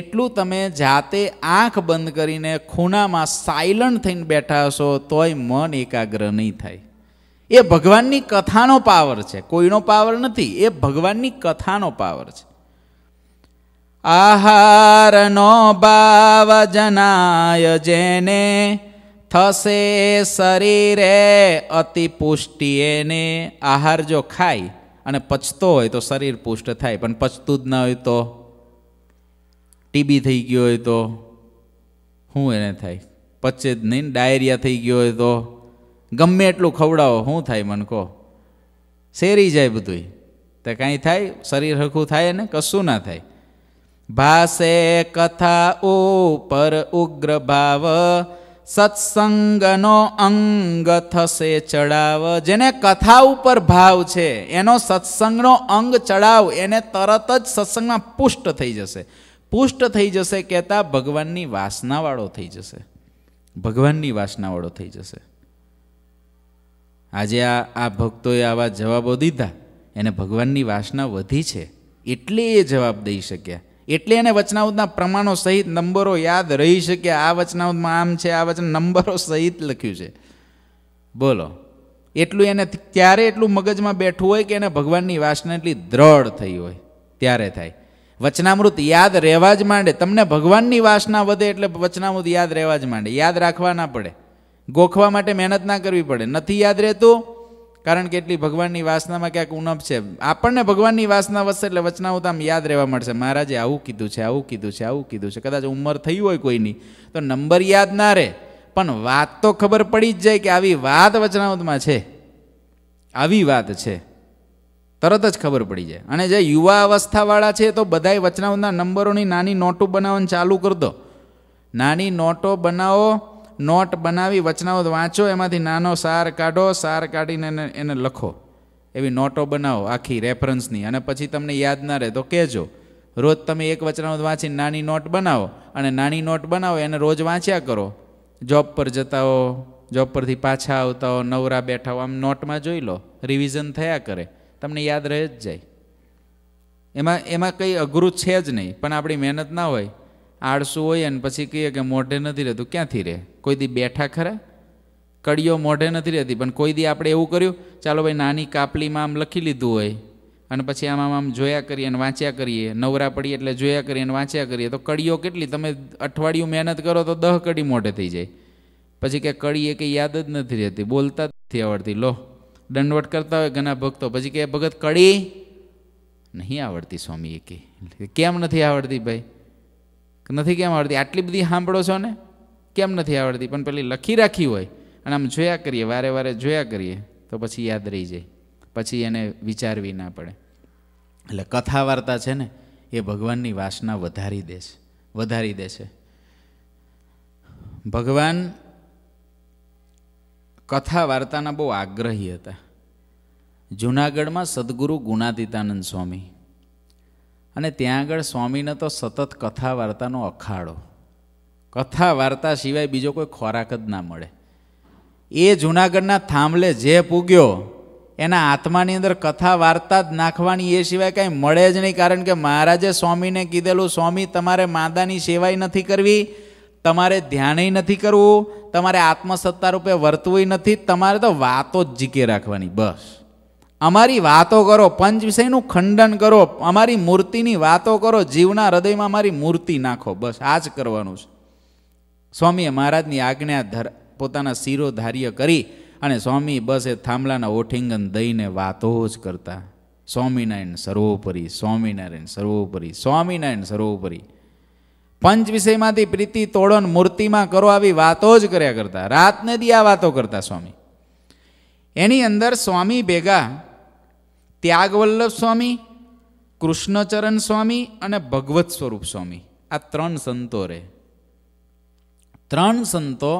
Speaker 1: એટલું તમે જાતે આંખ બંધ કરીને ખૂણામાં સાયલન્ટ થઈને બેઠા હશો તોય મન એકાગ્ર નહીં થાય એ ભગવાનની કથાનો પાવર છે કોઈનો પાવર નથી એ ભગવાનની કથાનો પાવર છે આહારનો બાવ જનાય જેને થશે શરીરે અતિ પુષ્ટિ એને આહાર જો ખાય અને પચતો હોય તો શરીર પુષ્ટ થાય પણ પચતું જ ના હોય તો ટીબી થઈ ગયો હોય તો શું એને થાય પચે જ નહીં ડાયરિયા થઈ ગયો હોય તો ગમે એટલું ખવડાવો શું થાય મને કહો શેરી જાય બધું તો કાંઈ થાય શરીર હરખું થાય ને કશું ના થાય ભાષે કથા ઉપર ઉગ્ર ભાવ સત્સંગનો અંગ થશે ચડાવ જેને કથા ઉપર ભાવ છે એનો સત્સંગનો અંગ ચડાવ એને તરત જ સત્સંગમાં પુષ્ટ થઈ જશે પુષ્ટ થઈ જશે કહેતા ભગવાનની વાસનાવાળો થઈ જશે ભગવાનની વાસનાવાળો થઈ જશે આજે આ આ ભક્તોએ આવા જવાબો દીધા એને ભગવાનની વાસના વધી છે એટલે એ જવાબ દઈ શક્યા એટલે એને વચનાઉતના પ્રમાણો સહિત નંબરો યાદ રહી શકે આ વચનાઉતમાં આમ છે આ વચન નંબરો સહિત લખ્યું છે બોલો એટલું એને ત્યારે એટલું મગજમાં બેઠું હોય કે એને ભગવાનની વાસના એટલી દ્રઢ થઈ હોય ત્યારે થાય વચનામૃત યાદ રહેવા જ માંડે તમને ભગવાનની વાસના વધે એટલે વચનામૃત યાદ રહેવા જ માંડે યાદ રાખવા ના પડે ગોખવા માટે મહેનત ના કરવી પડે નથી યાદ રહેતું કારણ કે એટલી ભગવાનની વાસનામાં ક્યાંક ઉણપ છે આપણને ભગવાનની વાસના વધશે એટલે વચનાઓ યાદ રહેવા મળશે મહારાજે આવું કીધું છે આવું કીધું છે આવું કીધું છે કદાચ ઉંમર થઈ હોય કોઈની તો નંબર યાદ ના રહે પણ વાત તો ખબર પડી જ જાય કે આવી વાત વચનાઓમાં છે આવી વાત છે તરત જ ખબર પડી જાય અને જે યુવા અવસ્થાવાળા છે તો બધાય વચનાઓના નંબરોની નાની નોટો બનાવવાનું ચાલુ કરી દો નાની નોટો બનાવો નોટ બનાવી વચનાઓ વાંચો એમાંથી નાનો સાર કાઢો સાર કાઢીને એને લખો એવી નોટો બનાવો આખી રેફરન્સની અને પછી તમને યાદ ના રહે તો કહેજો રોજ તમે એક વચનામૃત વાંચીને નાની નોટ બનાવો અને નાની નોટ બનાવો એને રોજ વાંચ્યા કરો જોબ પર જતા હો જોબ પરથી પાછા આવતા હો નવરા બેઠા હો આમ નોટમાં જોઈ લો રિવિઝન થયા કરે તમને યાદ રહે જ જાય એમાં એમાં કંઈ અઘરું છે જ નહીં પણ આપણી મહેનત ના હોય આળસું હોય અને પછી કહીએ કે મોઢે નથી રહેતું ક્યાંથી રહે કોઈ દી બેઠા ખરા કડીઓ મોઢે નથી રહેતી પણ કોઈ દી આપણે એવું કર્યું ચાલો ભાઈ નાની કાપલીમાં આમ લખી લીધું હોય અને પછી આમાં આમ આમ જોયા કરીએ અને વાંચ્યા કરીએ નવરા પડીએ એટલે જોયા કરીએ અને વાંચ્યા કરીએ તો કડીઓ કેટલી તમે અઠવાડિયું મહેનત કરો તો દહ કડી મોઢે થઈ જાય પછી કે કડી એ કે યાદ જ નથી રહેતી બોલતા જ નથી આવડતી લો દંડવટ કરતા હોય ઘણા ભક્તો પછી કે ભગત કડી નહીં આવડતી સ્વામી કે કેમ નથી આવડતી ભાઈ નથી કેમ આવડતી આટલી બધી સાંભળો છો ને કેમ નથી આવડતી પણ પેલી લખી રાખી હોય અને આમ જોયા કરીએ વારે વારે જોયા કરીએ તો પછી યાદ રહી જાય પછી એને વિચારવી ના પડે એટલે કથા વાર્તા છે ને એ ભગવાનની વાસના વધારી દે છે વધારી દે છે ભગવાન કથા વાર્તાના બહુ આગ્રહી હતા જૂનાગઢમાં સદગુરુ ગુણાતીતાનંદ સ્વામી અને ત્યાં આગળ સ્વામીને તો સતત કથા વાર્તાનો અખાડો કથા વાર્તા સિવાય બીજો કોઈ ખોરાક જ ના મળે એ જૂનાગઢના થાંભલે જે પૂગ્યો એના આત્માની અંદર કથા વાર્તા જ નાખવાની એ સિવાય કાંઈ મળે જ નહીં કારણ કે મહારાજે સ્વામીને કીધેલું સ્વામી તમારે માદાની સેવાય નથી કરવી તમારે ધ્યાનય નથી કરવું તમારે આત્મસત્તા રૂપે વર્તવુંય નથી તમારે તો વાતો જ જીકે રાખવાની બસ અમારી વાતો કરો પંચ વિષયનું ખંડન કરો અમારી મૂર્તિની વાતો કરો જીવના હૃદયમાં અમારી મૂર્તિ નાખો બસ આ જ કરવાનું છે સ્વામીએ મહારાજની આજ્ઞા ધર પોતાના શિરો ધાર્ય કરી અને સ્વામી બસ એ થાંભલાના ઓઠિંગન દઈને વાતો જ કરતા સ્વામિનારાયણ સર્વોપરી સ્વામિનારાયણ સર્વોપરી સ્વામિનારાયણ સર્વોપરી પંચ વિષયમાંથી પ્રીતિ તોડન મૂર્તિમાં કરો આવી વાતો જ કર્યા કરતા રાતને દી આ વાતો કરતા સ્વામી એની અંદર સ્વામી ભેગા ત્યાગવલ્લભ સ્વામી કૃષ્ણચરણ સ્વામી અને ભગવત સ્વરૂપ સ્વામી આ ત્રણ સંતો રહે ત્રણ સંતો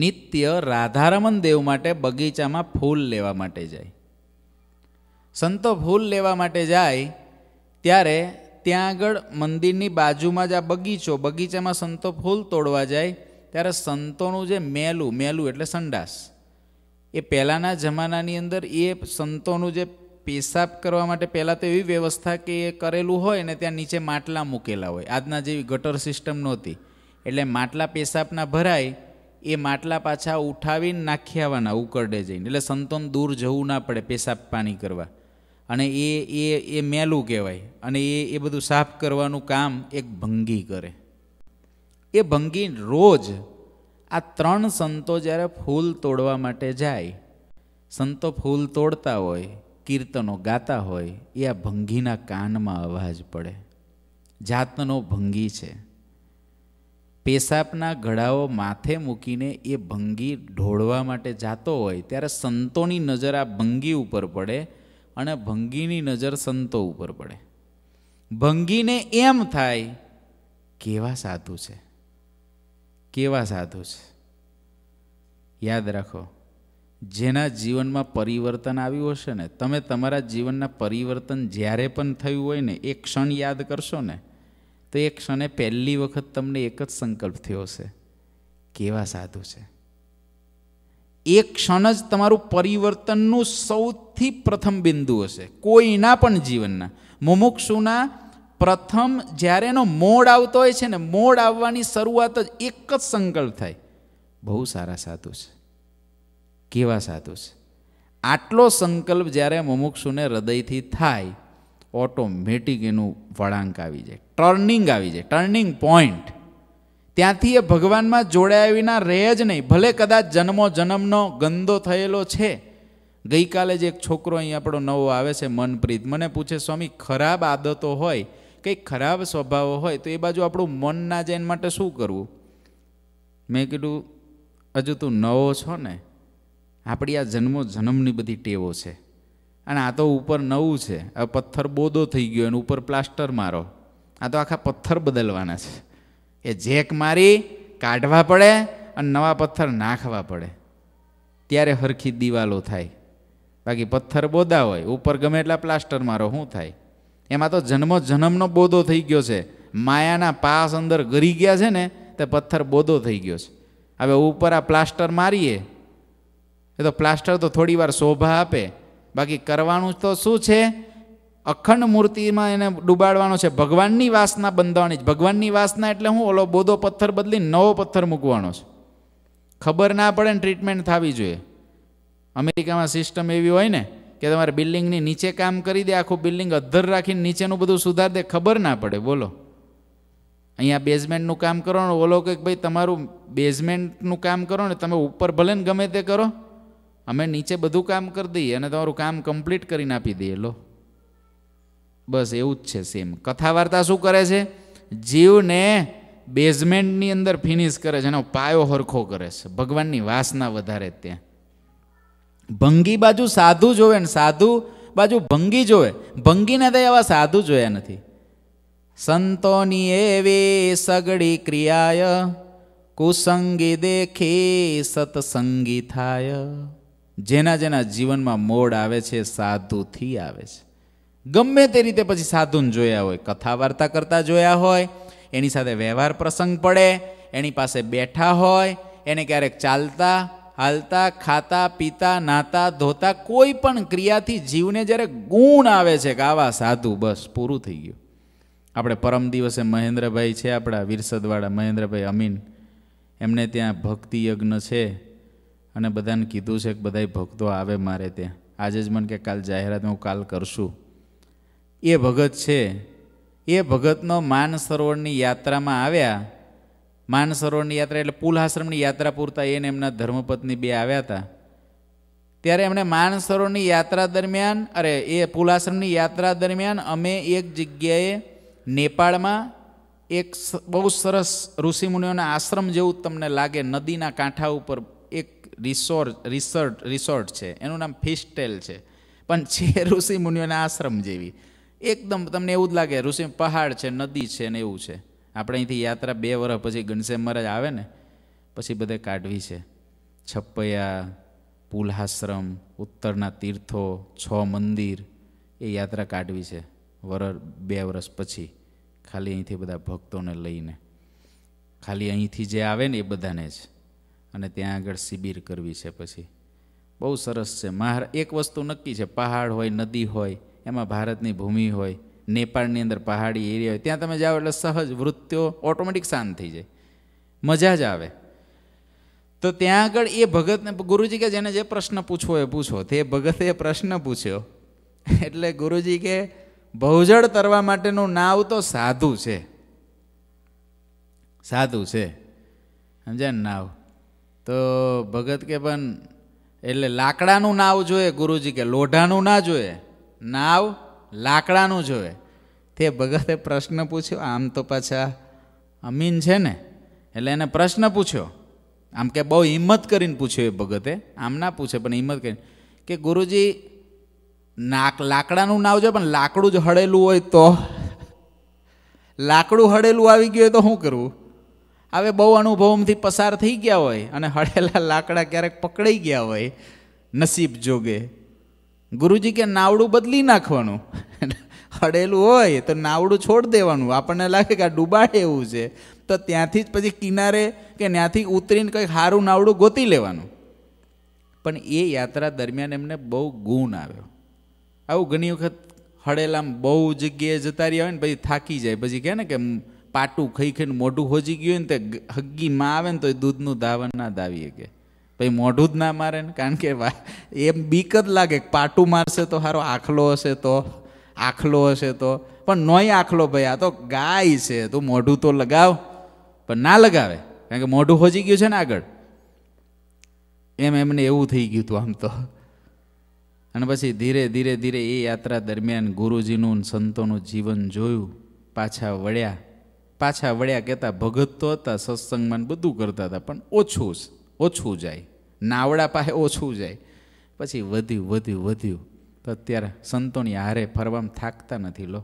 Speaker 1: નિત્ય રાધારમણ દેવ માટે બગીચામાં ફૂલ લેવા માટે જાય સંતો ફૂલ લેવા માટે જાય ત્યારે ત્યાં આગળ મંદિરની બાજુમાં જ આ બગીચો બગીચામાં સંતો ફૂલ તોડવા જાય ત્યારે સંતોનું જે મેલું મેલું એટલે સંડાસ એ પહેલાંના જમાનાની અંદર એ સંતોનું જે પેશાબ કરવા માટે પહેલાં તો એવી વ્યવસ્થા કે એ કરેલું હોય ને ત્યાં નીચે માટલા મૂકેલા હોય આજના જેવી ગટર સિસ્ટમ નહોતી એટલે માટલા પેશાબના ભરાય એ માટલા પાછા ઉઠાવીને નાખી આવવાના ઉકરડે જઈને એટલે સંતોન દૂર જવું ના પડે પેશાબ પાણી કરવા અને એ એ એ મેલું કહેવાય અને એ એ બધું સાફ કરવાનું કામ એક ભંગી કરે એ ભંગી રોજ આ ત્રણ સંતો જ્યારે ફૂલ તોડવા માટે જાય સંતો ફૂલ તોડતા હોય કીર્તનો ગાતા હોય એ આ ભંગીના કાનમાં અવાજ પડે જાતનો ભંગી છે પેશાબના ઘડાઓ માથે મૂકીને એ ભંગી ઢોળવા માટે જાતો હોય ત્યારે સંતોની નજર આ ભંગી ઉપર પડે અને ભંગીની નજર સંતો ઉપર પડે ભંગીને એમ થાય કેવા સાધુ છે કેવા સાધુ છે યાદ રાખો જેના જીવનમાં પરિવર્તન આવ્યું હશે ને તમે તમારા જીવનના પરિવર્તન જ્યારે પણ થયું હોય ને એ ક્ષણ યાદ કરશો ને તો એ ક્ષણે પહેલી વખત તમને એક જ સંકલ્પ થયો હશે કેવા સાધુ છે એ ક્ષણ જ તમારું પરિવર્તનનું સૌથી પ્રથમ બિંદુ હશે કોઈના પણ જીવનના મુમુક્ષુના પ્રથમ જ્યારે એનો મોડ આવતો હોય છે ને મોડ આવવાની શરૂઆત જ એક જ સંકલ્પ થાય બહુ સારા સાધુ છે કેવા સાધુ છે આટલો સંકલ્પ જ્યારે મુમુક્ષુને હૃદયથી થાય ઓટોમેટિક એનું વળાંક આવી જાય ટર્નિંગ આવી જાય ટર્નિંગ પોઈન્ટ ત્યાંથી એ ભગવાનમાં જોડાયા વિના રહે જ નહીં ભલે કદાચ જન્મો જન્મનો ગંદો થયેલો છે ગઈકાલે જ એક છોકરો અહીં આપણો નવો આવે છે મનપ્રીત મને પૂછે સ્વામી ખરાબ આદતો હોય કંઈક ખરાબ સ્વભાવો હોય તો એ બાજુ આપણું મન ના જાય માટે શું કરવું મેં કીધું હજુ તું નવો છો ને આપણી આ જન્મો જન્મની બધી ટેવો છે અને આ તો ઉપર નવું છે આ પથ્થર બોદો થઈ ગયો અને ઉપર પ્લાસ્ટર મારો આ તો આખા પથ્થર બદલવાના છે એ જેક મારી કાઢવા પડે અને નવા પથ્થર નાખવા પડે ત્યારે હરખી દિવાલો થાય બાકી પથ્થર બોદા હોય ઉપર ગમે એટલા પ્લાસ્ટર મારો શું થાય એમાં તો જન્મો જન્મનો બોદો થઈ ગયો છે માયાના પાસ અંદર ગરી ગયા છે ને તે પથ્થર બોદો થઈ ગયો છે હવે ઉપર આ પ્લાસ્ટર મારીએ એ તો પ્લાસ્ટર તો થોડી વાર શોભા આપે બાકી કરવાનું તો શું છે અખંડ મૂર્તિમાં એને ડૂબાડવાનો છે ભગવાનની વાસના બંધાવવાની જ ભગવાનની વાસના એટલે હું ઓલો બોધો પથ્થર બદલી નવો પથ્થર મૂકવાનો છે ખબર ના પડે ને ટ્રીટમેન્ટ થવી જોઈએ અમેરિકામાં સિસ્ટમ એવી હોય ને કે તમારે બિલ્ડિંગની નીચે કામ કરી દે આખું બિલ્ડિંગ અધ્ધર રાખીને નીચેનું બધું સુધાર દે ખબર ના પડે બોલો અહીંયા બેઝમેન્ટનું કામ કરો ને ઓલો કંઈક ભાઈ તમારું બેઝમેન્ટનું કામ કરો ને તમે ઉપર ભલે ને ગમે તે કરો અમે નીચે બધું કામ કરી દઈએ અને તમારું કામ કમ્પ્લીટ કરીને આપી દઈએ લો બસ એવું જ છે સેમ કથા વાર્તા શું કરે છે જીવને બેઝમેન્ટની અંદર ફિનિશ કરે છે એનો પાયો હરખો કરે છે ભગવાનની વાસના વધારે ત્યાં ભંગી બાજુ સાધુ જોવે ને સાધુ બાજુ ભંગી જોવે ભંગીને તો એવા સાધુ જોયા નથી સંતોની એવી સગડી ક્રિયાય કુસંગી દેખી સતસંગી થાય જેના જેના જીવનમાં મોડ આવે છે સાધુથી આવે છે ગમે તે રીતે પછી સાધુને જોયા હોય કથા વાર્તા કરતા જોયા હોય એની સાથે વ્યવહાર પ્રસંગ પડે એની પાસે બેઠા હોય એને ક્યારેક ચાલતા હાલતા ખાતા પીતા નાતા ધોતા કોઈ પણ ક્રિયાથી જીવને જ્યારે ગુણ આવે છે કે આવા સાધુ બસ પૂરું થઈ ગયું આપણે પરમ દિવસે મહેન્દ્રભાઈ છે આપણા વિરસદવાળા મહેન્દ્રભાઈ અમીન એમને ત્યાં ભક્તિ યજ્ઞ છે અને બધાને કીધું છે કે બધા ભક્તો આવે મારે ત્યાં આજે જ મને કે કાલ જાહેરાત હું કાલ કરશું એ ભગત છે એ ભગતનો માન સરોવરની યાત્રામાં આવ્યા માન સરોવરની યાત્રા એટલે પુલ આશ્રમની યાત્રા પૂરતા એને એમના ધર્મપત્ની બે આવ્યા હતા ત્યારે એમણે માન સરોવરની યાત્રા દરમિયાન અરે એ પુલ આશ્રમની યાત્રા દરમિયાન અમે એક જગ્યાએ નેપાળમાં એક બહુ સરસ ઋષિમુનિઓના આશ્રમ જેવું તમને લાગે નદીના કાંઠા ઉપર રિસોર્ટ રિસોર્ટ રિસોર્ટ છે એનું નામ ફિસ્ટેલ છે પણ છે [laughs] ઋષિ મુનિઓના આશ્રમ જેવી એકદમ તમને એવું જ લાગે ઋષિ પહાડ છે નદી છે ને એવું છે આપણે અહીંથી યાત્રા બે વર્ષ પછી ઘનશ્યામ મહારાજ આવે ને પછી બધે કાઢવી છે છપ્પૈયા પુલહાશ્રમ ઉત્તરના તીર્થો છ મંદિર એ યાત્રા કાઢવી છે વરર બે વર્ષ પછી ખાલી અહીંથી બધા ભક્તોને લઈને ખાલી અહીંથી જે આવે ને એ બધાને જ અને ત્યાં આગળ શિબિર કરવી છે પછી બહુ સરસ છે મહાર એક વસ્તુ નક્કી છે પહાડ હોય નદી હોય એમાં ભારતની ભૂમિ હોય નેપાળની અંદર પહાડી એરિયા હોય ત્યાં તમે જાઓ એટલે સહજ વૃત્તિઓ ઓટોમેટિક શાંત થઈ જાય મજા જ આવે તો ત્યાં આગળ એ ભગતને ગુરુજી કે જેને જે પ્રશ્ન પૂછવો એ પૂછો તે ભગતે પ્રશ્ન પૂછ્યો એટલે ગુરુજી કે ભવજળ તરવા માટેનું નાવ તો સાધુ છે સાધુ છે સમજ્યા નાવ તો ભગત કે પણ એટલે લાકડાનું નાવ જોઈએ ગુરુજી કે લોઢાનું ના જોઈએ નાવ લાકડાનું જોઈએ તે ભગતે પ્રશ્ન પૂછ્યો આમ તો પાછા અમીન છે ને એટલે એને પ્રશ્ન પૂછ્યો આમ કે બહુ હિંમત કરીને પૂછ્યો એ ભગતે આમ ના પૂછે પણ હિંમત કરીને કે ગુરુજી નાક લાકડાનું નાવ જોઈએ પણ લાકડું જ હળેલું હોય તો લાકડું હળેલું આવી ગયું હોય તો શું કરવું હવે બહુ અનુભવમાંથી પસાર થઈ ગયા હોય અને હળેલા લાકડા ક્યારેક પકડાઈ ગયા હોય નસીબ જોગે ગુરુજી કે નાવડું બદલી નાખવાનું હડેલું હોય તો નાવડું છોડ દેવાનું આપણને લાગે કે આ ડૂબાડે એવું છે તો ત્યાંથી જ પછી કિનારે કે ત્યાંથી ઉતરીને કંઈક સારું નાવડું ગોતી લેવાનું પણ એ યાત્રા દરમિયાન એમને બહુ ગુણ આવ્યો આવું ઘણી વખત હડેલામ બહુ જગ્યાએ જતા રહ્યા હોય ને પછી થાકી જાય પછી કહે ને કે પાટું ખઈ ખાઈને મોઢું હોજી ગયું હોય ને તે હગ્ગીમાં આવે ને તો એ દૂધનું ધાવણ ના ધાવી શકે ભાઈ મોઢું જ ના મારે ને કારણ કે એમ બીક જ લાગે પાટું મારશે તો સારો આખલો હશે તો આખલો હશે તો પણ નોય આખલો ભાઈ આ તો ગાય છે તું મોઢું તો લગાવ પણ ના લગાવે કારણ કે મોઢું હોજી ગયું છે ને આગળ એમ એમને એવું થઈ ગયું હતું આમ તો અને પછી ધીરે ધીરે ધીરે એ યાત્રા દરમિયાન ગુરુજીનું સંતોનું જીવન જોયું પાછા વળ્યા પાછા વળ્યા કહેતા ભગત તો હતા સત્સંગમાં બધું કરતા હતા પણ ઓછું જ ઓછું જાય નાવડા પાસે ઓછું જાય પછી વધ્યું વધ્યું વધ્યું તો અત્યારે સંતોની હારે ફરવામાં થાકતા નથી લો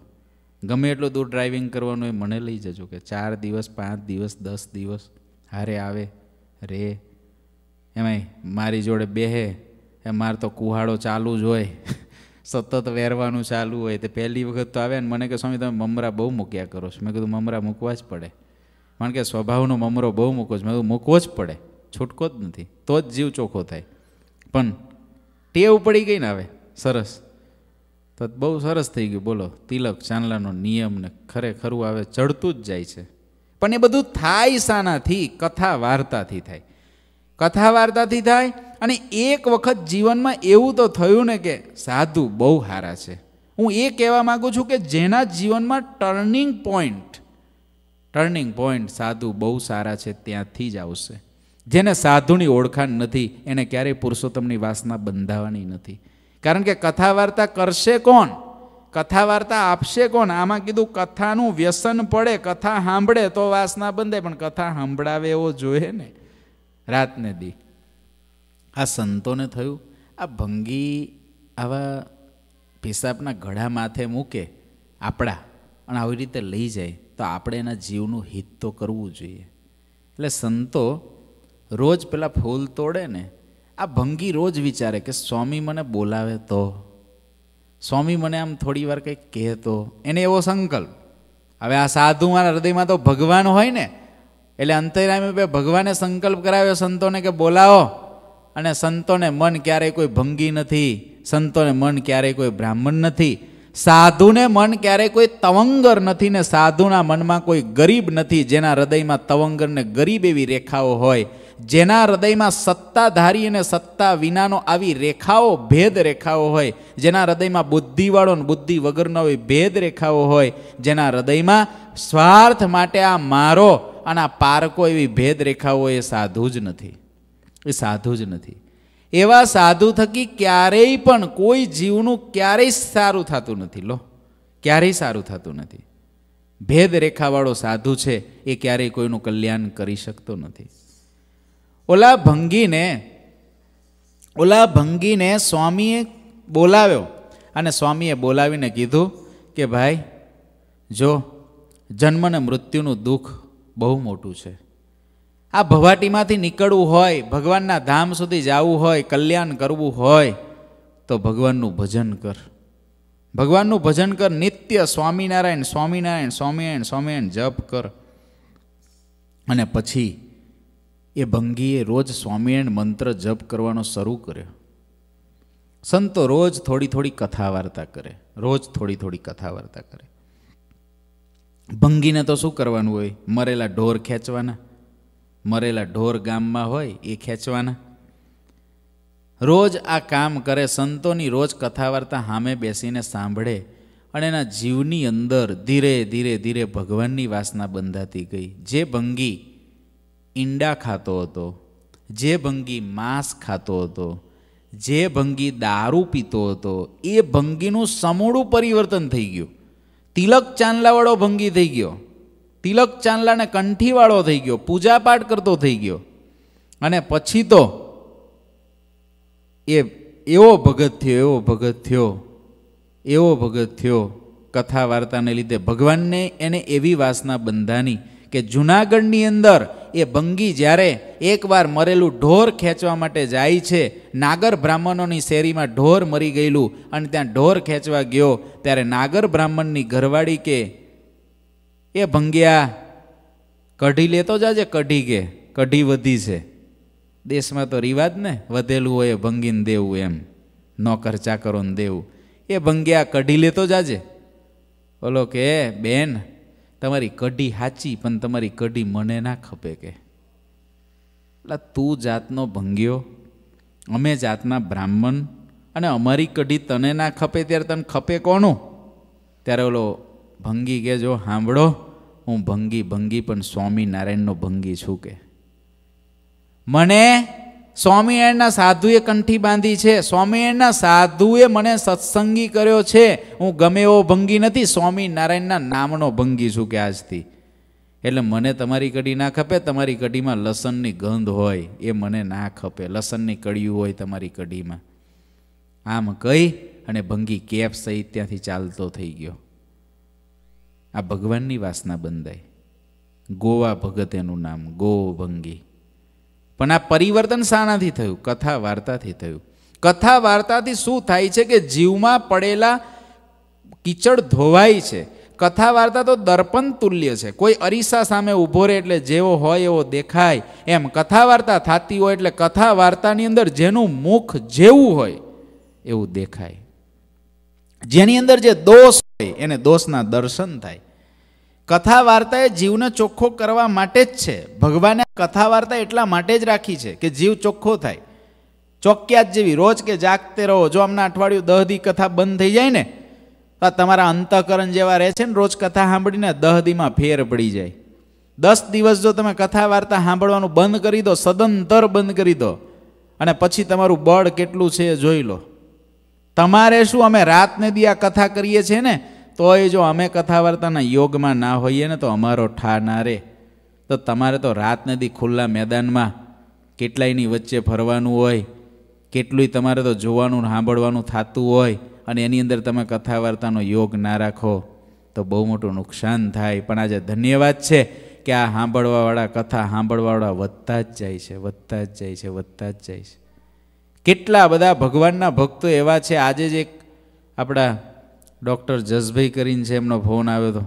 Speaker 1: ગમે એટલું દૂર ડ્રાઇવિંગ કરવાનું એ મને લઈ જજો કે ચાર દિવસ પાંચ દિવસ દસ દિવસ હારે આવે રે એમાંય મારી જોડે બેહે એ મારે તો કુહાડો ચાલુ જ હોય સતત વેરવાનું ચાલુ હોય તે પહેલી વખત તો આવ્યા ને મને કે સ્વામી તમે મમરા બહુ મૂક્યા કરો છો મેં કીધું મમરા મૂકવા જ પડે કારણ કે સ્વભાવનો મમરો બહુ મૂકો છો મેં કીધું મૂકવો જ પડે છૂટકો જ નથી તો જ જીવ ચોખ્ખો થાય પણ ટેવ પડી ગઈ ને હવે સરસ તો બહુ સરસ થઈ ગયું બોલો તિલક ચાંદલાનો નિયમ ને ખરેખરું આવે ચડતું જ જાય છે પણ એ બધું થાય શાનાથી કથા વાર્તાથી થાય કથા વાર્તાથી થાય અને એક વખત જીવનમાં એવું તો થયું ને કે સાધુ બહુ સારા છે હું એ કહેવા માગું છું કે જેના જીવનમાં ટર્નિંગ પોઈન્ટ ટર્નિંગ પોઈન્ટ સાધુ બહુ સારા છે ત્યાંથી જ આવશે જેને સાધુની ઓળખાણ નથી એને ક્યારેય પુરુષોત્તમની વાસના બંધાવાની નથી કારણ કે કથા વાર્તા કરશે કોણ કથા વાર્તા આપશે કોણ આમાં કીધું કથાનું વ્યસન પડે કથા સાંભળે તો વાસના બંધે પણ કથા સાંભળાવે એવો જોઈએ ને રાતને દી આ સંતોને થયું આ ભંગી આવા પેશાબના ઘડા માથે મૂકે આપણા અને આવી રીતે લઈ જાય તો આપણે એના જીવનું હિત તો કરવું જોઈએ એટલે સંતો રોજ પેલા ફૂલ તોડે ને આ ભંગી રોજ વિચારે કે સ્વામી મને બોલાવે તો સ્વામી મને આમ થોડી વાર કંઈક કહેતો એને એવો સંકલ્પ હવે આ સાધુ મારા હૃદયમાં તો ભગવાન હોય ને એટલે અંતરામી ભગવાને સંકલ્પ કરાવ્યો સંતોને કે બોલાવો અને સંતોને મન ક્યારેય કોઈ ભંગી નથી સંતોને મન ક્યારેય કોઈ બ્રાહ્મણ નથી સાધુને મન ક્યારેય કોઈ તવંગર નથી ને સાધુના મનમાં કોઈ ગરીબ નથી જેના હૃદયમાં તવંગર ને ગરીબ એવી રેખાઓ હોય જેના હૃદયમાં સત્તાધારી અને સત્તા વિનાનો આવી રેખાઓ ભેદ રેખાઓ હોય જેના હૃદયમાં બુદ્ધિવાળો ને બુદ્ધિ વગરનો એવી ભેદ રેખાઓ હોય જેના હૃદયમાં સ્વાર્થ માટે આ મારો અને આ પારકો એવી ભેદરેખાઓ એ સાધુ જ નથી એ સાધુ જ નથી એવા સાધુ થકી ક્યારેય પણ કોઈ જીવનું ક્યારેય સારું થતું નથી લો ક્યારેય સારું થતું નથી ભેદરેખાવાળો સાધુ છે એ ક્યારેય કોઈનું કલ્યાણ કરી શકતો નથી ઓલા ભંગીને ઓલા ભંગીને સ્વામીએ બોલાવ્યો અને સ્વામીએ બોલાવીને કીધું કે ભાઈ જો જન્મ અને મૃત્યુનું દુઃખ બહુ મોટું છે આ ભવાટીમાંથી નીકળવું હોય ભગવાનના ધામ સુધી જવું હોય કલ્યાણ કરવું હોય તો ભગવાનનું ભજન કર ભગવાનનું ભજન કર નિત્ય સ્વામિનારાયણ સ્વામિનારાયણ સ્વામિનારાયણ સ્વામિનારાયણ જપ કર અને પછી એ ભંગીએ રોજ સ્વામિનારાયણ મંત્ર જપ કરવાનો શરૂ કર્યો સંતો રોજ થોડી થોડી કથા વાર્તા કરે રોજ થોડી થોડી કથા વાર્તા કરે ભંગીને તો શું કરવાનું હોય મરેલા ઢોર ખેંચવાના મરેલા ઢોર ગામમાં હોય એ ખેંચવાના રોજ આ કામ કરે સંતોની રોજ કથા વાર્તા સામે બેસીને સાંભળે અને એના જીવની અંદર ધીરે ધીરે ધીરે ભગવાનની વાસના બંધાતી ગઈ જે ભંગી ઈંડા ખાતો હતો જે ભંગી માંસ ખાતો હતો જે ભંગી દારૂ પીતો હતો એ ભંગીનું સમૂળું પરિવર્તન થઈ ગયું તિલક ચાંદલાવાળો ભંગી થઈ ગયો તિલક ચાંદલાને કંઠીવાળો થઈ ગયો પૂજાપાઠ કરતો થઈ ગયો અને પછી તો એ એવો ભગત થયો એવો ભગત થયો એવો ભગત થયો કથા વાર્તાને લીધે ભગવાનને એને એવી વાસના બંધાની કે જૂનાગઢની અંદર એ ભંગી જ્યારે એકવાર મરેલું ઢોર ખેંચવા માટે જાય છે નાગર બ્રાહ્મણોની શેરીમાં ઢોર મરી ગયેલું અને ત્યાં ઢોર ખેંચવા ગયો ત્યારે નાગર બ્રાહ્મણની ઘરવાળી કે એ ભંગ્યા કઢી લેતો જાજે કઢી કે કઢી વધી છે દેશમાં તો રિવાજ ને વધેલું હોય એ ભંગીને દેવું એમ નોકર ચાકરોને દેવું એ ભંગ્યા કઢી લેતો જાજે બોલો કે બેન તમારી કઢી હાચી પણ તમારી કઢી મને ના ખપે કે એટલે તું જાતનો ભંગ્યો અમે જાતના બ્રાહ્મણ અને અમારી કઢી તને ના ખપે ત્યારે તને ખપે કોનું ત્યારે ઓલો ભંગી કે જો સાંભળો હું ભંગી ભંગી પણ સ્વામિનારાયણનો ભંગી છું કે મને સ્વામિનારાયણના સાધુએ કંઠી બાંધી છે સ્વામિનારાયણના સાધુએ મને સત્સંગી કર્યો છે હું ગમે એવો ભંગી નથી સ્વામિનારાયણના નામનો ભંગી છું કે આજથી એટલે મને તમારી કડી ના ખપે તમારી કઢીમાં લસણની ગંધ હોય એ મને ના ખપે લસણની કડિયું હોય તમારી કઢીમાં આમ કહી અને ભંગી કેપ સહિત ત્યાંથી ચાલતો થઈ ગયો આ ભગવાનની વાસના બંધાઈ ગોવા ભગત એનું નામ ગો ભંગી પણ આ પરિવર્તન શાનાથી થયું કથા વાર્તાથી થયું કથા વાર્તાથી શું થાય છે કે જીવમાં પડેલા કીચડ ધોવાય છે કથા વાર્તા તો દર્પણ તુલ્ય છે કોઈ અરીસા સામે ઊભો રહે એટલે જેવો હોય એવો દેખાય એમ કથા વાર્તા થતી હોય એટલે કથા વાર્તાની અંદર જેનું મુખ જેવું હોય એવું દેખાય જેની અંદર જે દોષ હોય એને દોષના દર્શન થાય કથા વાર્તા એ જીવને ચોખ્ખો કરવા માટે જ છે ભગવાને કથા વાર્તા એટલા માટે જ રાખી છે કે જીવ ચોખ્ખો થાય ચોક્યાત જેવી રોજ કે જાગતે રહો જો આમના અઠવાડિયું દહદી કથા બંધ થઈ જાય ને તો તમારા અંતઃકરણ જેવા રહે છે ને રોજ કથા સાંભળીને દહદીમાં ફેર પડી જાય દસ દિવસ જો તમે કથા વાર્તા સાંભળવાનું બંધ કરી દો સદંતર બંધ કરી દો અને પછી તમારું બળ કેટલું છે એ જોઈ લો તમારે શું અમે રાતને દી આ કથા કરીએ છીએ ને તોય જો અમે કથાવાર્તાના યોગમાં ના હોઈએ ને તો અમારો ઠા ના રહે તો તમારે તો રાત નદી ખુલ્લા મેદાનમાં કેટલાયની વચ્ચે ફરવાનું હોય કેટલુંય તમારે તો જોવાનું સાંભળવાનું થતું હોય અને એની અંદર તમે કથા વાર્તાનો યોગ ના રાખો તો બહુ મોટું નુકસાન થાય પણ આજે ધન્યવાદ છે કે આ સાંભળવાવાળા કથા સાંભળવાવાળા વધતા જ જાય છે વધતા જ જાય છે વધતા જ જાય છે કેટલા બધા ભગવાનના ભક્તો એવા છે આજે જ એક આપણા ડૉક્ટર જસભાઈ કરીને છે એમનો ફોન આવ્યો હતો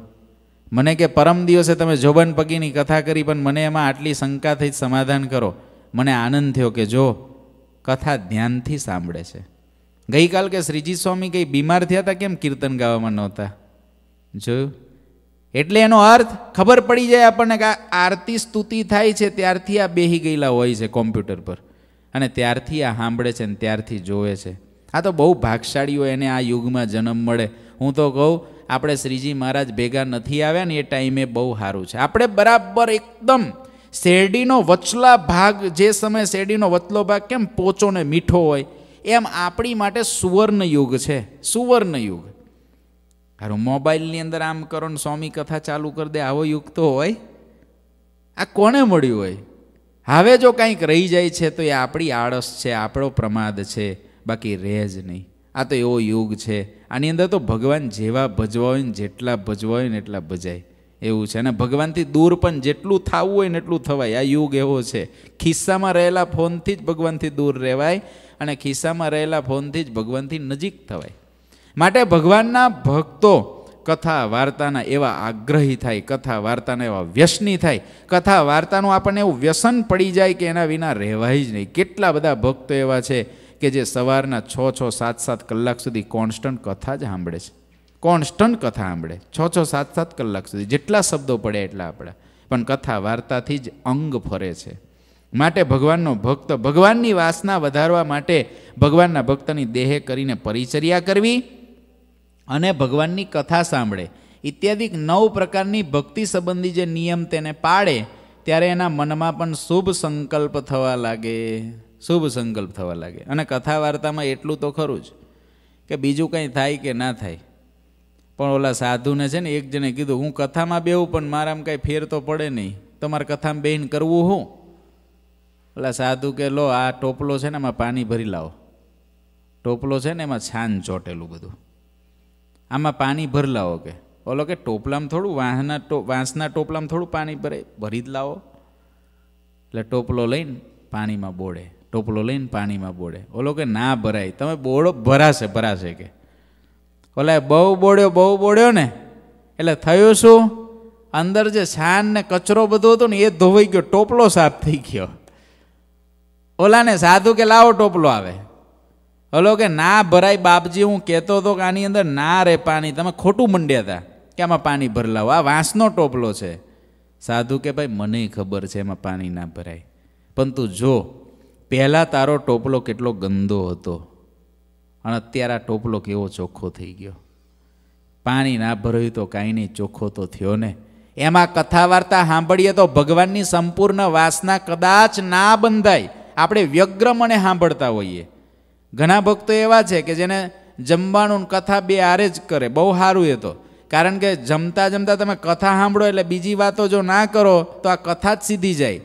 Speaker 1: મને કે પરમ દિવસે તમે જોબન પગીની કથા કરી પણ મને એમાં આટલી શંકા થઈ સમાધાન કરો મને આનંદ થયો કે જો કથા ધ્યાનથી સાંભળે છે ગઈકાલ કે શ્રીજી સ્વામી કંઈ બીમાર થયા હતા કેમ કીર્તન ગાવામાં નહોતા જોયું એટલે એનો અર્થ ખબર પડી જાય આપણને કે આરતી સ્તુતિ થાય છે ત્યારથી આ બેહી ગયેલા હોય છે કોમ્પ્યુટર પર અને ત્યારથી આ સાંભળે છે અને ત્યારથી જોવે છે આ તો બહુ ભાગશાળીઓ એને આ યુગમાં જન્મ મળે હું તો કહું આપણે શ્રીજી મહારાજ ભેગા નથી આવ્યા ને એ ટાઈમે બહુ સારું છે આપણે બરાબર એકદમ શેરડીનો વચલા ભાગ જે સમયે શેરડીનો વચલો ભાગ કેમ પોચો ને મીઠો હોય એમ આપણી માટે સુવર્ણ યુગ છે સુવર્ણ યુગ હારું મોબાઈલની અંદર આમ કરો ને સ્વામી કથા ચાલુ કરી દે આવો યુગ તો હોય આ કોને મળ્યું હોય હવે જો કાંઈક રહી જાય છે તો એ આપણી આળસ છે આપણો પ્રમાદ છે બાકી રહે જ નહીં આ તો એવો યુગ છે આની અંદર તો ભગવાન જેવા ભજવા હોય ને જેટલા ભજવા હોય ને એટલા ભજાય એવું છે અને ભગવાનથી દૂર પણ જેટલું થવું હોય ને એટલું થવાય આ યુગ એવો છે ખિસ્સામાં રહેલા ફોનથી જ ભગવાનથી દૂર રહેવાય અને ખિસ્સામાં રહેલા ફોનથી જ ભગવાનથી નજીક થવાય માટે ભગવાનના ભક્તો કથા વાર્તાના એવા આગ્રહી થાય કથા વાર્તાના એવા વ્યસની થાય કથા વાર્તાનું આપણને એવું વ્યસન પડી જાય કે એના વિના રહેવાય જ નહીં કેટલા બધા ભક્તો એવા છે કે જે સવારના છ છ સાત સાત કલાક સુધી કોન્સ્ટન્ટ કથા જ સાંભળે છે કોન્સ્ટન્ટ કથા સાંભળે છ છ સાત સાત કલાક સુધી જેટલા શબ્દો પડે એટલા આપણા પણ કથા વાર્તાથી જ અંગ ફરે છે માટે ભગવાનનો ભક્ત ભગવાનની વાસના વધારવા માટે ભગવાનના ભક્તની દેહે કરીને પરિચર્યા કરવી અને ભગવાનની કથા સાંભળે ઇત્યાદિ નવ પ્રકારની ભક્તિ સંબંધી જે નિયમ તેને પાળે ત્યારે એના મનમાં પણ શુભ સંકલ્પ થવા લાગે શુભ સંકલ્પ થવા લાગે અને કથા વાર્તામાં એટલું તો ખરું જ કે બીજું કંઈ થાય કે ના થાય પણ ઓલા સાધુને છે ને એક જણે કીધું હું કથામાં બેહું પણ મારામાં કાંઈ ફેર તો પડે નહીં તમારે કથામાં બેહીને કરવું હું ઓલા સાધુ કે લો આ ટોપલો છે ને એમાં પાણી ભરી લાવો ટોપલો છે ને એમાં છાન ચોટેલું બધું આમાં પાણી ભરી લાવો કે ઓલો કે ટોપલામાં થોડું વાંસના વાંસના ટોપલામાં થોડું પાણી ભરે ભરી જ લાવો એટલે ટોપલો લઈને પાણીમાં બોળે ટોપલો લઈને પાણીમાં બોડે ઓલો કે ના ભરાય તમે બોડો ભરાશે ભરાશે કે ઓલા બહુ બોડ્યો બહુ બોડ્યો ને એટલે થયું શું અંદર જે છાન ને કચરો બધો હતો ને એ ધોવાઈ ગયો ટોપલો સાફ થઈ ગયો ઓલાને સાધુ કે લાવો ટોપલો આવે ઓલો કે ના ભરાય બાપજી હું કહેતો હતો કે આની અંદર ના રે પાણી તમે ખોટું મંડ્યા હતા કે આમાં પાણી ભરલાવો આ વાંસનો ટોપલો છે સાધુ કે ભાઈ મને ખબર છે એમાં પાણી ના ભરાય પણ તું જો પહેલાં તારો ટોપલો કેટલો ગંદો હતો અને અત્યારે આ ટોપલો કેવો ચોખ્ખો થઈ ગયો પાણી ના ભર્યું તો કાંઈ નહીં ચોખ્ખો તો થયો ને એમાં કથા વાર્તા સાંભળીએ તો ભગવાનની સંપૂર્ણ વાસના કદાચ ના બંધાય આપણે વ્યગ્રમણે સાંભળતા હોઈએ ઘણા ભક્તો એવા છે કે જેને જમવાનું કથા બે આરે જ કરે બહુ સારું એ તો કારણ કે જમતા જમતા તમે કથા સાંભળો એટલે બીજી વાતો જો ના કરો તો આ કથા જ સીધી જાય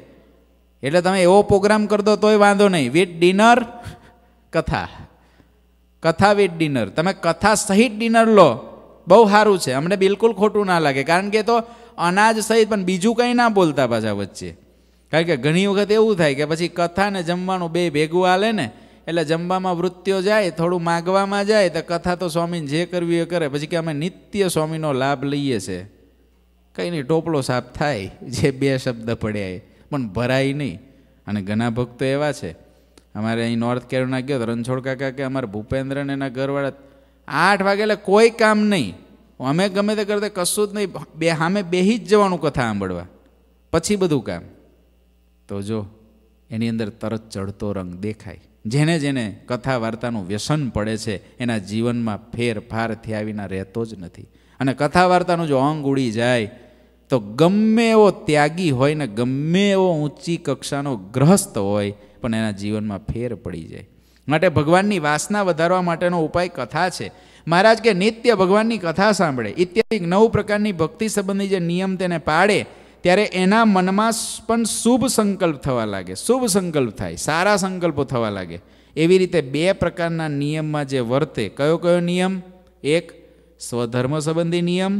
Speaker 1: એટલે તમે એવો પ્રોગ્રામ કરતો તોય વાંધો નહીં વિથ ડિનર કથા કથા વિથ ડિનર તમે કથા સહિત ડિનર લો બહુ સારું છે અમને બિલકુલ ખોટું ના લાગે કારણ કે તો અનાજ સહિત પણ બીજું કંઈ ના બોલતા પાછા વચ્ચે કારણ કે ઘણી વખત એવું થાય કે પછી કથા ને જમવાનું બે ભેગું હાલે ને એટલે જમવામાં વૃત્તિઓ જાય થોડું માગવામાં જાય તો કથા તો સ્વામીને જે કરવી એ કરે પછી કે અમે નિત્ય સ્વામીનો લાભ લઈએ છે કંઈ નહીં ટોપલો સાફ થાય જે બે શબ્દ પડ્યા એ પણ ભરાય નહીં અને ઘણા ભક્તો એવા છે અમારે અહીં નોર્થ કેરોના ગયો રણછોડ કાકા કે અમારા ભૂપેન્દ્ર એના ઘરવાળા આઠ વાગે એટલે કોઈ કામ નહીં અમે ગમે તે કરતા કશું જ નહીં બે સામે બેહી જ જવાનું કથા સાંભળવા પછી બધું કામ તો જો એની અંદર તરત ચડતો રંગ દેખાય જેને જેને કથા વાર્તાનું વ્યસન પડે છે એના જીવનમાં ફેરફાર થયા વિના રહેતો જ નથી અને કથા વાર્તાનું જો અંગ ઉડી જાય તો ગમે એવો ત્યાગી હોય ને ગમે એવો ઊંચી કક્ષાનો ગ્રહસ્થ હોય પણ એના જીવનમાં ફેર પડી જાય માટે ભગવાનની વાસના વધારવા માટેનો ઉપાય કથા છે મહારાજ કે નિત્ય ભગવાનની કથા સાંભળે ઇત્યાદિ નવ પ્રકારની ભક્તિ સંબંધી જે નિયમ તેને પાડે ત્યારે એના મનમાં પણ શુભ સંકલ્પ થવા લાગે શુભ સંકલ્પ થાય સારા સંકલ્પો થવા લાગે એવી રીતે બે પ્રકારના નિયમમાં જે વર્તે કયો કયો નિયમ એક સ્વધર્મ સંબંધી નિયમ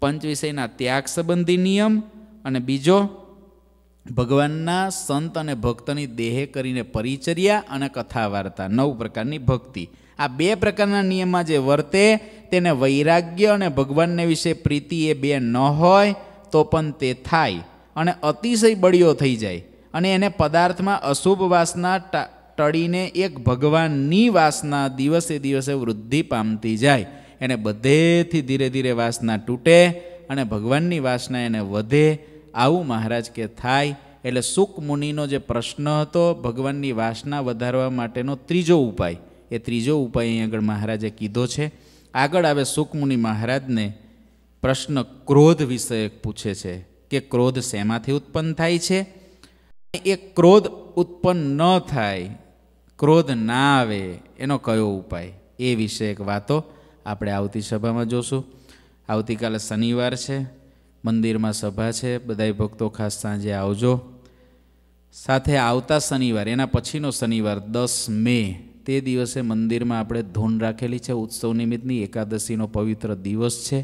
Speaker 1: પંચ વિષયના ત્યાગ સંબંધી નિયમ અને બીજો ભગવાનના સંત અને ભક્તની દેહે કરીને પરિચર્યા અને કથા વાર્તા નવ પ્રકારની ભક્તિ આ બે પ્રકારના નિયમમાં જે વર્તે તેને વૈરાગ્ય અને ભગવાનને વિશે પ્રીતિ એ બે ન હોય તો પણ તે થાય અને અતિશય બળીઓ થઈ જાય અને એને પદાર્થમાં અશુભ વાસના ટળીને એક ભગવાનની વાસના દિવસે દિવસે વૃદ્ધિ પામતી જાય એને બધેથી ધીરે ધીરે વાસના તૂટે અને ભગવાનની વાસના એને વધે આવું મહારાજ કે થાય એટલે સુક મુનિનો જે પ્રશ્ન હતો ભગવાનની વાસના વધારવા માટેનો ત્રીજો ઉપાય એ ત્રીજો ઉપાય અહીં આગળ મહારાજે કીધો છે આગળ આવે સુકમુનિ મહારાજને પ્રશ્ન ક્રોધ વિષયક પૂછે છે કે ક્રોધ શેમાંથી ઉત્પન્ન થાય છે એ ક્રોધ ઉત્પન્ન ન થાય ક્રોધ ના આવે એનો કયો ઉપાય એ વિશે એક વાતો આપણે આવતી સભામાં જોશું આવતીકાલે શનિવાર છે મંદિરમાં સભા છે બધાય ભક્તો ખાસ સાંજે આવજો સાથે આવતા શનિવાર એના પછીનો શનિવાર દસ મે તે દિવસે મંદિરમાં આપણે ધૂન રાખેલી છે ઉત્સવ નિમિત્તની એકાદશીનો પવિત્ર દિવસ છે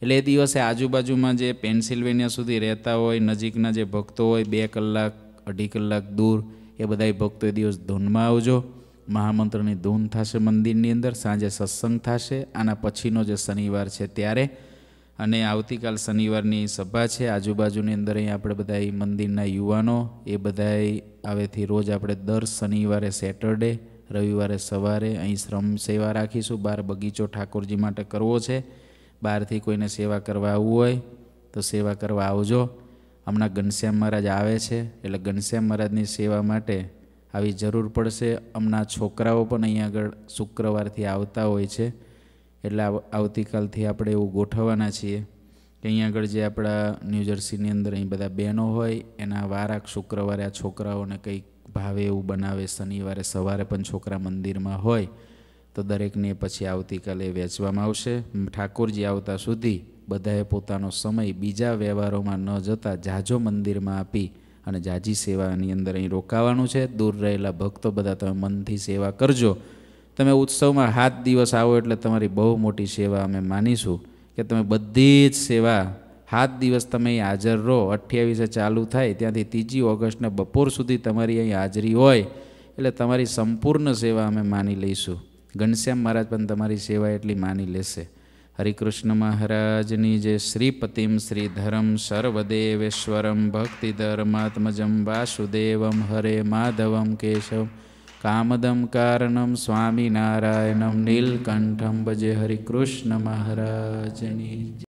Speaker 1: એટલે એ દિવસે આજુબાજુમાં જે પેન્સિલ્વેનિયા સુધી રહેતા હોય નજીકના જે ભક્તો હોય બે કલાક અઢી કલાક દૂર એ બધાય ભક્તો એ દિવસ ધૂનમાં આવજો મહામંત્રની ધૂન થશે મંદિરની અંદર સાંજે સત્સંગ થશે આના પછીનો જે શનિવાર છે ત્યારે અને આવતીકાલ શનિવારની સભા છે આજુબાજુની અંદર અહીં આપણે બધા મંદિરના યુવાનો એ બધાએ આવેથી રોજ આપણે દર શનિવારે સેટરડે રવિવારે સવારે અહીં શ્રમ સેવા રાખીશું બહાર બગીચો ઠાકોરજી માટે કરવો છે બહારથી કોઈને સેવા કરવા આવવું હોય તો સેવા કરવા આવજો હમણાં ઘનશ્યામ મહારાજ આવે છે એટલે ઘનશ્યામ મહારાજની સેવા માટે આવી જરૂર પડશે હમણાં છોકરાઓ પણ અહીંયા આગળ શુક્રવારથી આવતા હોય છે એટલે આવતીકાલથી આપણે એવું ગોઠવવાના છીએ કે અહીંયા આગળ જે આપણા ન્યૂજર્સીની અંદર અહીં બધા બહેનો હોય એના વારાક શુક્રવારે આ છોકરાઓને કંઈક ભાવે એવું બનાવે શનિવારે સવારે પણ છોકરા મંદિરમાં હોય તો દરેકને પછી આવતીકાલે વેચવામાં આવશે ઠાકોરજી આવતા સુધી બધાએ પોતાનો સમય બીજા વ્યવહારોમાં ન જતાં જાજો મંદિરમાં આપી અને જાજી સેવાની અંદર અહીં રોકાવાનું છે દૂર રહેલા ભક્તો બધા તમે મનથી સેવા કરજો તમે ઉત્સવમાં હાથ દિવસ આવો એટલે તમારી બહુ મોટી સેવા અમે માનીશું કે તમે બધી જ સેવા હાથ દિવસ તમે અહીં હાજર રહો અઠ્યાવીસે ચાલુ થાય ત્યાંથી ત્રીજી ઓગસ્ટને બપોર સુધી તમારી અહીં હાજરી હોય એટલે તમારી સંપૂર્ણ સેવા અમે માની લઈશું ઘનશ્યામ મહારાજ પણ તમારી સેવા એટલી માની લેશે હરિકૃષ્ણ મહારાજની જે શ્રીપતિમ શ્રીધરમ સર્વદેવેશ્વરમ ભક્તિધર્માત્મજમ વાસુદેવમ હરે માધવમ કેશવ કામદમ કારણમ સ્વામિનારાયણમ નીલકંઠમ ભજે હરિકૃષ્ણ મહારાજની